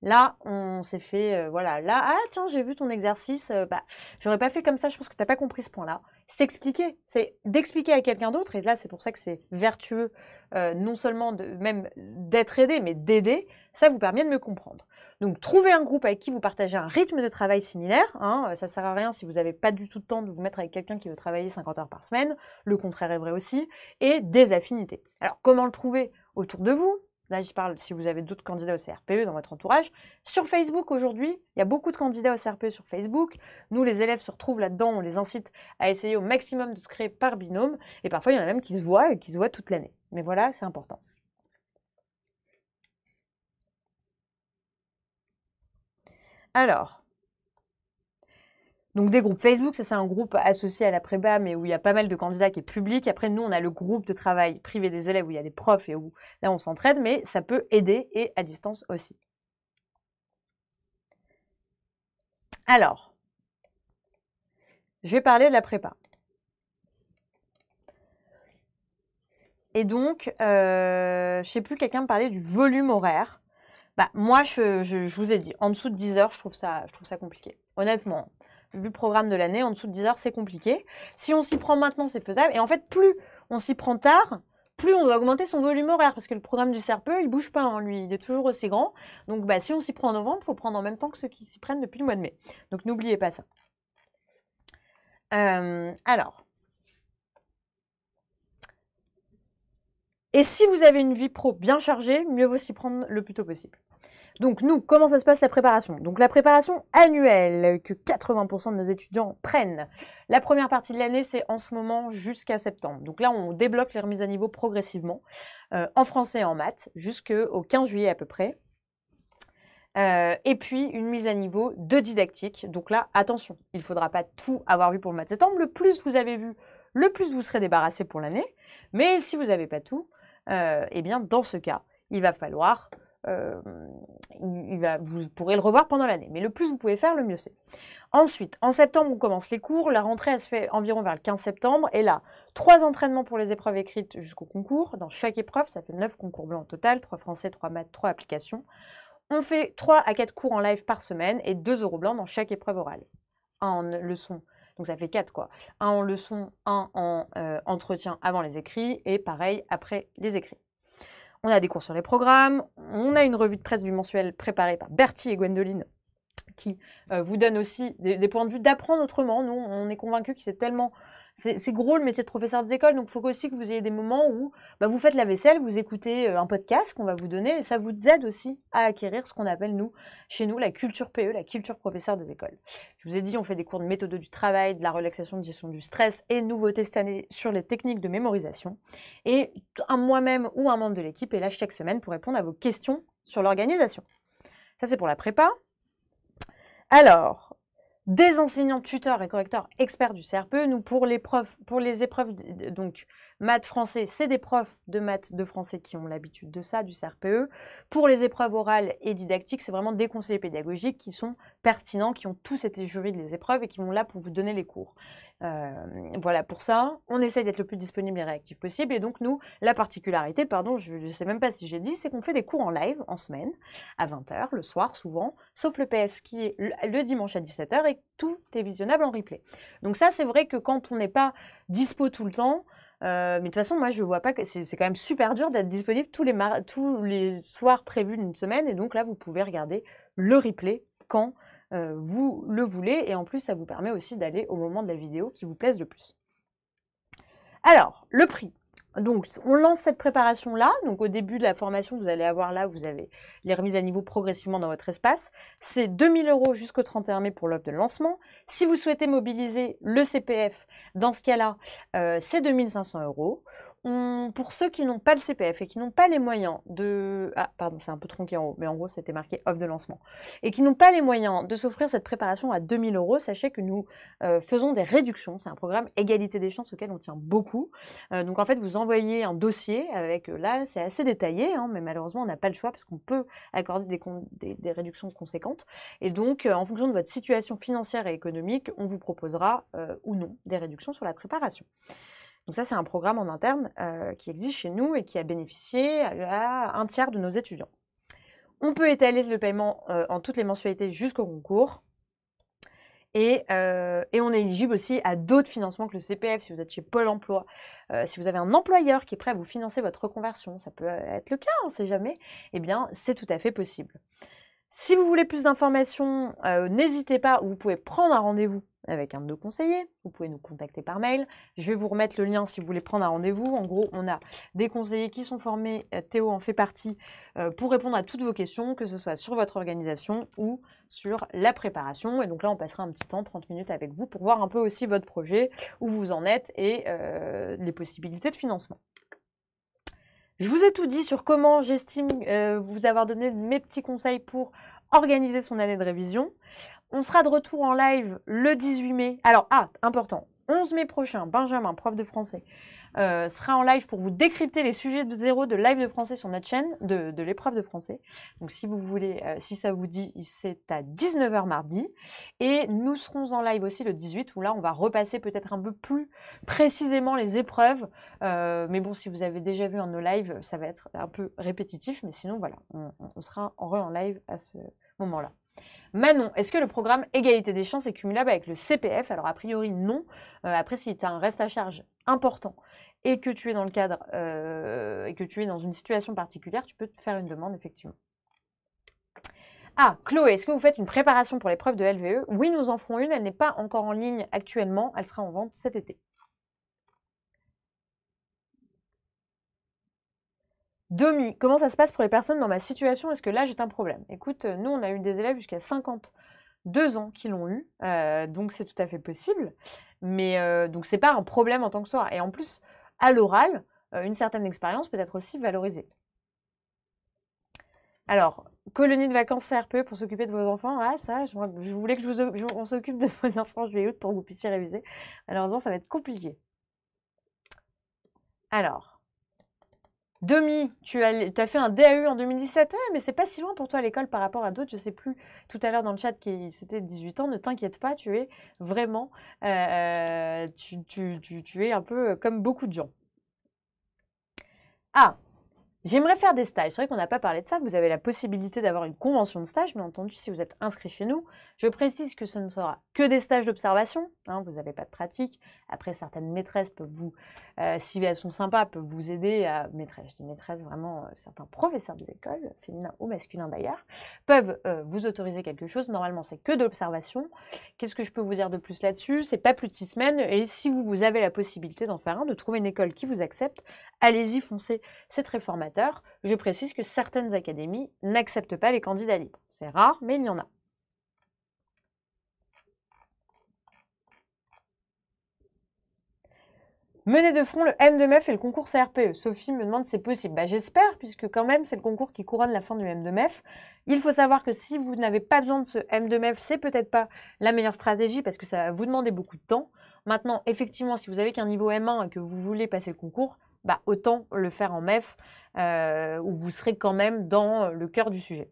[SPEAKER 1] Là, on s'est fait, euh, voilà, là, ah tiens, j'ai vu ton exercice, euh, bah, j'aurais pas fait comme ça, je pense que t'as pas compris ce point-là. S'expliquer, c'est d'expliquer à quelqu'un d'autre, et là, c'est pour ça que c'est vertueux, non seulement de, même d'être aidé, mais d'aider, ça vous permet de me comprendre. Donc, trouvez un groupe avec qui vous partagez un rythme de travail similaire. Hein. Euh, ça ne sert à rien si vous n'avez pas du tout le temps de vous mettre avec quelqu'un qui veut travailler 50 heures par semaine. Le contraire est vrai aussi. Et des affinités. Alors, comment le trouver Autour de vous, là je parle si vous avez d'autres candidats au CRPE dans votre entourage. Sur Facebook aujourd'hui, il y a beaucoup de candidats au CRPE sur Facebook. Nous, les élèves se retrouvent là-dedans, on les incite à essayer au maximum de se créer par binôme. Et parfois, il y en a même qui se voient et qui se voient toute l'année. Mais voilà, c'est important. Alors, donc des groupes Facebook, ça c'est un groupe associé à la prépa, mais où il y a pas mal de candidats qui est public. Après, nous, on a le groupe de travail privé des élèves où il y a des profs et où là on s'entraide, mais ça peut aider et à distance aussi. Alors, je vais parler de la prépa. Et donc, euh, je ne sais plus, quelqu'un me parlait du volume horaire. Bah, moi, je, vous ai dit, en dessous de 10 heures, je trouve ça, je trouve ça compliqué. Honnêtement, vu le programme de l'année, en dessous de 10 heures, c'est compliqué. Si on s'y prend maintenant, c'est faisable. Et en fait, plus on s'y prend tard, plus on doit augmenter son volume horaire, parce que le programme du CERPE, il bouge pas, en hein, lui, il est toujours aussi grand. Donc, bah, si on s'y prend en novembre, il faut prendre en même temps que ceux qui s'y prennent depuis le mois de mai. Donc, n'oubliez pas ça. Euh, alors, Et si vous avez une vie pro bien chargée, mieux vaut s'y prendre le plus tôt possible. Donc nous, comment ça se passe la préparation Donc la préparation annuelle que 80% de nos étudiants prennent. La première partie de l'année, c'est en ce moment jusqu'à septembre. Donc là, on débloque les remises à niveau progressivement, euh, en français et en maths, jusqu'au 15 juillet à peu près. Euh, et puis une mise à niveau de didactique. Donc là, attention, il ne faudra pas tout avoir vu pour le mois de septembre. Le plus vous avez vu, le plus vous serez débarrassé pour l'année. Mais si vous n'avez pas tout, euh, eh bien, dans ce cas, il va falloir, euh, vous pourrez le revoir pendant l'année. Mais le plus vous pouvez faire, le mieux c'est. Ensuite, en septembre, on commence les cours. La rentrée, elle se fait environ vers le 15 septembre. Et là, trois entraînements pour les épreuves écrites jusqu'au concours. Dans chaque épreuve, ça fait neuf concours blancs en total, trois français, trois maths, trois applications. On fait trois à quatre cours en live par semaine et deux euros blancs dans chaque épreuve orale. En leçon donc ça fait quoi. Un en leçon, un en euh, entretien avant les écrits et pareil après les écrits. On a des cours sur les programmes, on a une revue de presse bimensuelle préparée par Bertie et Gwendoline qui euh, vous donne aussi des, des, points de vue d'apprendre autrement. Nous, on est convaincus que c'est tellement c'est gros le métier de professeur des écoles, donc il faut aussi que vous ayez des moments où bah, vous faites la vaisselle, vous écoutez euh, un podcast qu'on va vous donner, et ça vous aide aussi à acquérir ce qu'on appelle, nous, chez nous, la culture PE, la culture professeur des écoles. Je vous ai dit, on fait des cours de méthode du travail, de la relaxation, de gestion du stress, et nouveautés cette année sur les techniques de mémorisation. Et un moi-même ou un membre de l'équipe est là chaque semaine pour répondre à vos questions sur l'organisation. Ça, c'est pour la prépa. Alors, des enseignants tuteurs et correcteurs experts du CRPE. Nous, pour, les, pour les épreuves donc, maths français, c'est des profs de maths de français qui ont l'habitude de ça, du CRPE. Pour les épreuves orales et didactiques, c'est vraiment des conseillers pédagogiques qui sont pertinents, qui ont tous été jurés de les épreuves et qui vont là pour vous donner les cours. Euh, voilà, pour ça, on essaye d'être le plus disponible et réactif possible. Et donc, nous, la particularité, pardon, je ne sais même pas si j'ai dit, c'est qu'on fait des cours en live en semaine, à 20h, le soir souvent, sauf le PS qui est le dimanche à 17h et tout est visionnable en replay. Donc ça, c'est vrai que quand on n'est pas dispo tout le temps, euh, mais de toute façon, moi, je ne vois pas que c'est quand même super dur d'être disponible tous les, tous les soirs prévus d'une semaine. Et donc là, vous pouvez regarder le replay quand euh, vous le voulez. Et en plus, ça vous permet aussi d'aller au moment de la vidéo qui vous plaise le plus. Alors, le prix. Donc, on lance cette préparation-là. Donc, au début de la formation, vous allez avoir là, vous avez les remises à niveau progressivement dans votre espace. C'est 2000 euros jusqu'au 31 mai pour l'offre de lancement. Si vous souhaitez mobiliser le CPF, dans ce cas-là, euh, c'est 2500 euros pour ceux qui n'ont pas le CPF et qui n'ont pas les moyens de... Ah, pardon, c'est un peu tronqué en haut, mais en gros, c'était marqué offre de lancement. Et qui n'ont pas les moyens de s'offrir cette préparation à 2000 euros, sachez que nous euh, faisons des réductions. C'est un programme égalité des chances auquel on tient beaucoup. Euh, donc, en fait, vous envoyez un dossier avec... Euh, là, c'est assez détaillé, hein, mais malheureusement, on n'a pas le choix parce qu'on peut accorder des, réductions conséquentes. Et donc, en fonction de votre situation financière et économique, on vous proposera ou non des réductions sur la préparation. Donc ça, c'est un programme en interne euh, qui existe chez nous et qui a bénéficié à un tiers de nos étudiants. On peut étaler le paiement euh, en toutes les mensualités jusqu'au concours. Euh, et, on est éligible aussi à d'autres financements que le CPF, si vous êtes chez Pôle Emploi, si vous avez un employeur qui est prêt à vous financer votre reconversion, ça peut être le cas, on ne sait jamais, eh bien c'est tout à fait possible. Si vous voulez plus d'informations, euh, n'hésitez pas, vous pouvez prendre un rendez-vous avec un de nos conseillers, vous pouvez nous contacter par mail. Je vais vous remettre le lien si vous voulez prendre un rendez-vous. En gros, on a des conseillers qui sont formés, euh, Théo en fait partie, euh, pour répondre à toutes vos questions, que ce soit sur votre organisation ou sur la préparation. Et donc là, on passera un petit temps, 30 minutes avec vous, pour voir un peu aussi votre projet, où vous en êtes et les possibilités de financement. Je vous ai tout dit sur comment j'estime euh, vous avoir donné mes petits conseils pour organiser son année de révision. On sera de retour en live le 18 mai. Alors, ah, important, 11 mai prochain, Benjamin, prof de français, euh, sera en live pour vous décrypter les sujets de zéro de live de français sur notre chaîne de, l'épreuve de français. Donc si vous voulez, euh, si ça vous dit, c'est à 19h mardi. Et nous serons en live aussi le 18 où là, on va repasser peut-être un peu plus précisément les épreuves. Euh, mais bon, si vous avez déjà vu en nos lives, ça va être un peu répétitif. Mais sinon, voilà, on, sera en live à ce moment-là. Manon, est-ce que le programme égalité des chances est cumulable avec le CPF Alors a priori non. Euh, après, si tu as un reste à charge important et que tu es dans le cadre euh, et que tu es dans une situation particulière, tu peux te faire une demande effectivement. Ah, Chloé, est-ce que vous faites une préparation pour l'épreuve de LVE Oui, nous en ferons une. Elle n'est pas encore en ligne actuellement. Elle sera en vente cet été. Domi, comment ça se passe pour les personnes dans ma situation Est-ce que là, j'ai un problème Écoute, euh, nous, on a eu des élèves jusqu'à 52 ans qui l'ont eu, euh, donc c'est tout à fait possible. Mais euh, donc, c'est pas un problème en tant que soi. Et en plus, à l'oral, une certaine expérience peut être aussi valorisée. Alors, colonie de vacances CRPE pour s'occuper de vos enfants. Ah, ça, je, voulais que je vous, on s'occupe de vos enfants Je vais août pour que vous puissiez réviser. Malheureusement, ça va être compliqué. Alors, Demi, tu as, fait un DAU en 2017, eh, mais c'est pas si loin pour toi à l'école par rapport à d'autres. Je sais plus tout à l'heure dans le chat qui c'était 18 ans. Ne t'inquiète pas, tu es vraiment, euh, euh, tu es un peu comme beaucoup de gens. Ah, J'aimerais faire des stages. C'est vrai qu'on n'a pas parlé de ça. Vous avez la possibilité d'avoir une convention de stage, Mais entendu, si vous êtes inscrit chez nous. Je précise que ce ne sera que des stages d'observation. Hein. vous n'avez pas de pratique. Après, certaines maîtresses peuvent vous, euh, si elles sont sympas, peuvent vous aider à maîtriser. Je dis maîtresse vraiment. Euh, certains professeurs des écoles, féminins ou masculins d'ailleurs, peuvent euh, vous autoriser quelque chose. Normalement, c'est que d'observation. Qu'est-ce que je peux vous dire de plus là-dessus C'est pas plus de six semaines. Et si vous, avez la possibilité d'en faire un, de trouver une école qui vous accepte, allez-y, foncez. C'est très je précise que certaines académies n'acceptent pas les candidats libres. C'est rare, mais il y en a. Mener de front le M2MEF et le concours CRPE. Sophie me demande si c'est possible. Bah, j'espère, puisque quand même, c'est le concours qui couronne la fin du M2MEF. Il faut savoir que si vous n'avez pas besoin de ce M2MEF, c'est peut-être pas la meilleure stratégie parce que ça va vous demander beaucoup de temps. Maintenant, effectivement, si vous avez qu'un niveau M1 et que vous voulez passer le concours, bah, autant le faire en MEF, euh, où vous serez quand même dans le cœur du sujet.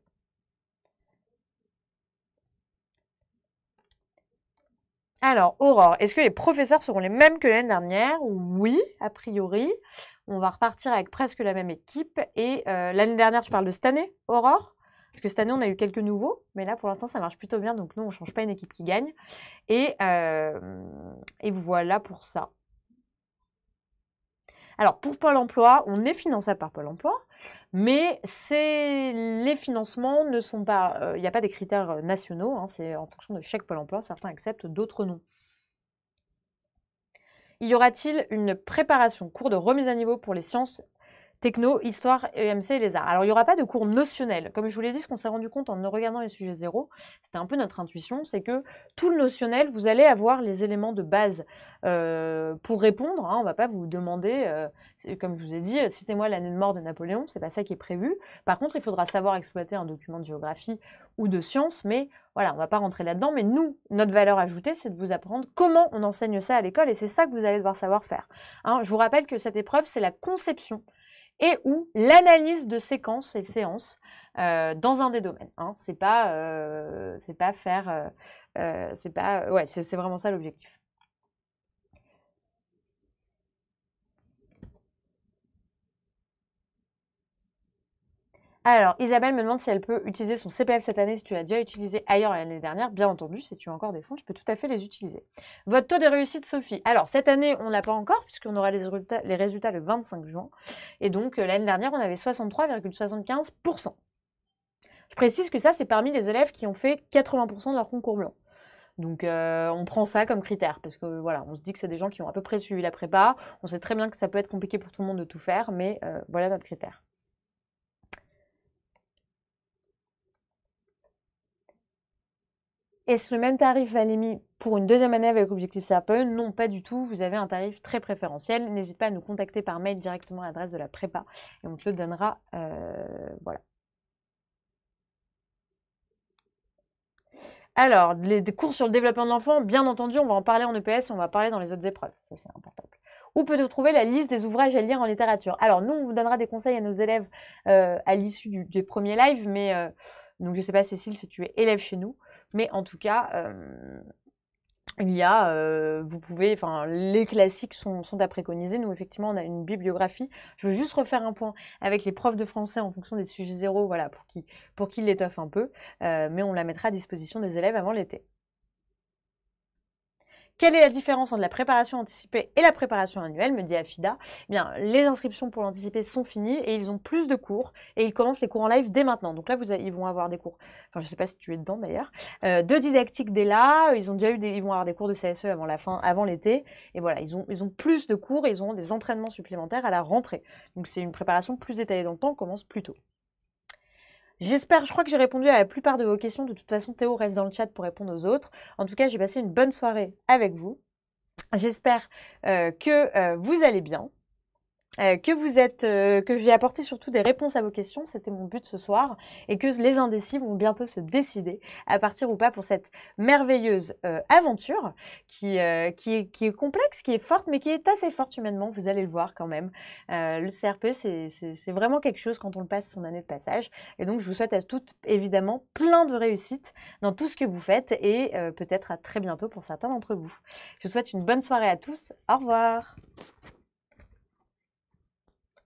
[SPEAKER 1] Alors, Aurore, est-ce que les professeurs seront les mêmes que l'année dernière Oui, a priori. On va repartir avec presque la même équipe. Et euh, l'année dernière, je parle de cette année, Aurore Parce que cette année, on a eu quelques nouveaux. Mais là, pour l'instant, ça marche plutôt bien. Donc, nous, on ne change pas une équipe qui gagne. Et, euh, et voilà pour ça. Alors pour Pôle Emploi, on est financé par Pôle Emploi, mais les financements ne sont pas, euh, il n'y a pas des critères euh, nationaux, hein, c'est en fonction de chaque Pôle Emploi, certains acceptent, d'autres non. Y aura-t-il une préparation, cours de remise à niveau pour les sciences techno, histoire, EMC et les arts. Alors, il n'y aura pas de cours notionnel. Comme je vous l'ai dit, ce qu'on s'est rendu compte en regardant les sujets zéro, c'était un peu notre intuition, c'est que tout le notionnel, vous allez avoir les éléments de base euh, pour répondre. Hein. on ne va pas vous demander, euh, comme je vous ai dit, euh, citez-moi l'année de mort de Napoléon, c'est pas ça qui est prévu. Par contre, il faudra savoir exploiter un document de géographie ou de science, mais voilà, on ne va pas rentrer là-dedans. Mais nous, notre valeur ajoutée, c'est de vous apprendre comment on enseigne ça à l'école, et c'est ça que vous allez devoir savoir faire. Hein, je vous rappelle que cette épreuve, c'est la conception et ou l'analyse de séquences et séances euh, dans un des domaines. Hein. C'est pas, euh, pas faire, euh, c'est pas, ouais, c'est vraiment ça l'objectif. Alors, Isabelle me demande si elle peut utiliser son CPF cette année, si tu l'as déjà utilisé ailleurs l'année dernière. Bien entendu, si tu as encore des fonds, je peux tout à fait les utiliser. Votre taux de réussite, Sophie. Alors, cette année, on n'a pas encore, puisqu'on aura les résultats, le 25 juin. Et donc, euh, l'année dernière, on avait 63,75%. Je précise que ça, c'est parmi les élèves qui ont fait 80% de leur concours blanc. Donc euh, on prend ça comme critère parce que voilà, on se dit que c'est des gens qui ont à peu près suivi la prépa. On sait très bien que ça peut être compliqué pour tout le monde de tout faire, mais euh, voilà notre critère. Est-ce le même tarif à pour une deuxième année avec Objectif CRPE Non, pas du tout. Vous avez un tarif très préférentiel. N'hésite pas à nous contacter par mail directement à l'adresse de la prépa et on te le donnera. Euh, voilà. Alors, les cours sur le développement de l'enfant, bien entendu, on va en parler en EPS, on va en parler dans les autres épreuves. Ça, c'est important. Où peut-on trouver la liste des ouvrages à lire en littérature Alors, nous, on vous donnera des conseils à nos élèves euh, à l'issue du, des premiers lives, mais euh, donc je ne sais pas, Cécile, si tu es élève chez nous. Mais en tout cas, il y a, vous pouvez, enfin, les classiques sont, à préconiser. Nous, effectivement, on a une bibliographie. Je veux juste refaire un point avec les profs de français en fonction des sujets zéro, voilà, pour qu'ils pour l'étoffent un peu. mais on la mettra à disposition des élèves avant l'été. Quelle est la différence entre la préparation anticipée et la préparation annuelle me dit Afida. Eh bien, les inscriptions pour l'anticipée sont finies et ils ont plus de cours et ils commencent les cours en live dès maintenant. Donc là, ils vont avoir des cours, enfin, je ne sais pas si tu es dedans d'ailleurs, euh, de didactique dès là. Ils, ont déjà eu ils vont avoir des cours de CSE avant la fin, avant l'été. Et voilà, ils ont, ils ont plus de cours et ils ont des entraînements supplémentaires à la rentrée. Donc c'est une préparation plus étalée dans le temps, commence plus tôt. J'espère, je crois que j'ai répondu à la plupart de vos questions. De toute façon, Théo reste dans le chat pour répondre aux autres. En tout cas, j'ai passé une bonne soirée avec vous. J'espère euh, que euh, vous allez bien. Euh, que vous êtes, euh, que je apporter surtout des réponses à vos questions, c'était mon but ce soir, et que les indécis vont bientôt se décider à partir ou pas pour cette merveilleuse euh, aventure qui, qui est, qui, est, complexe, qui est forte, mais qui est assez forte humainement, vous allez le voir quand même. le CRPE, c'est vraiment quelque chose quand on le passe son année de passage, et donc je vous souhaite à toutes évidemment plein de réussites dans tout ce que vous faites, et peut-être à très bientôt pour certains d'entre vous. Je vous souhaite une bonne soirée à tous, au revoir.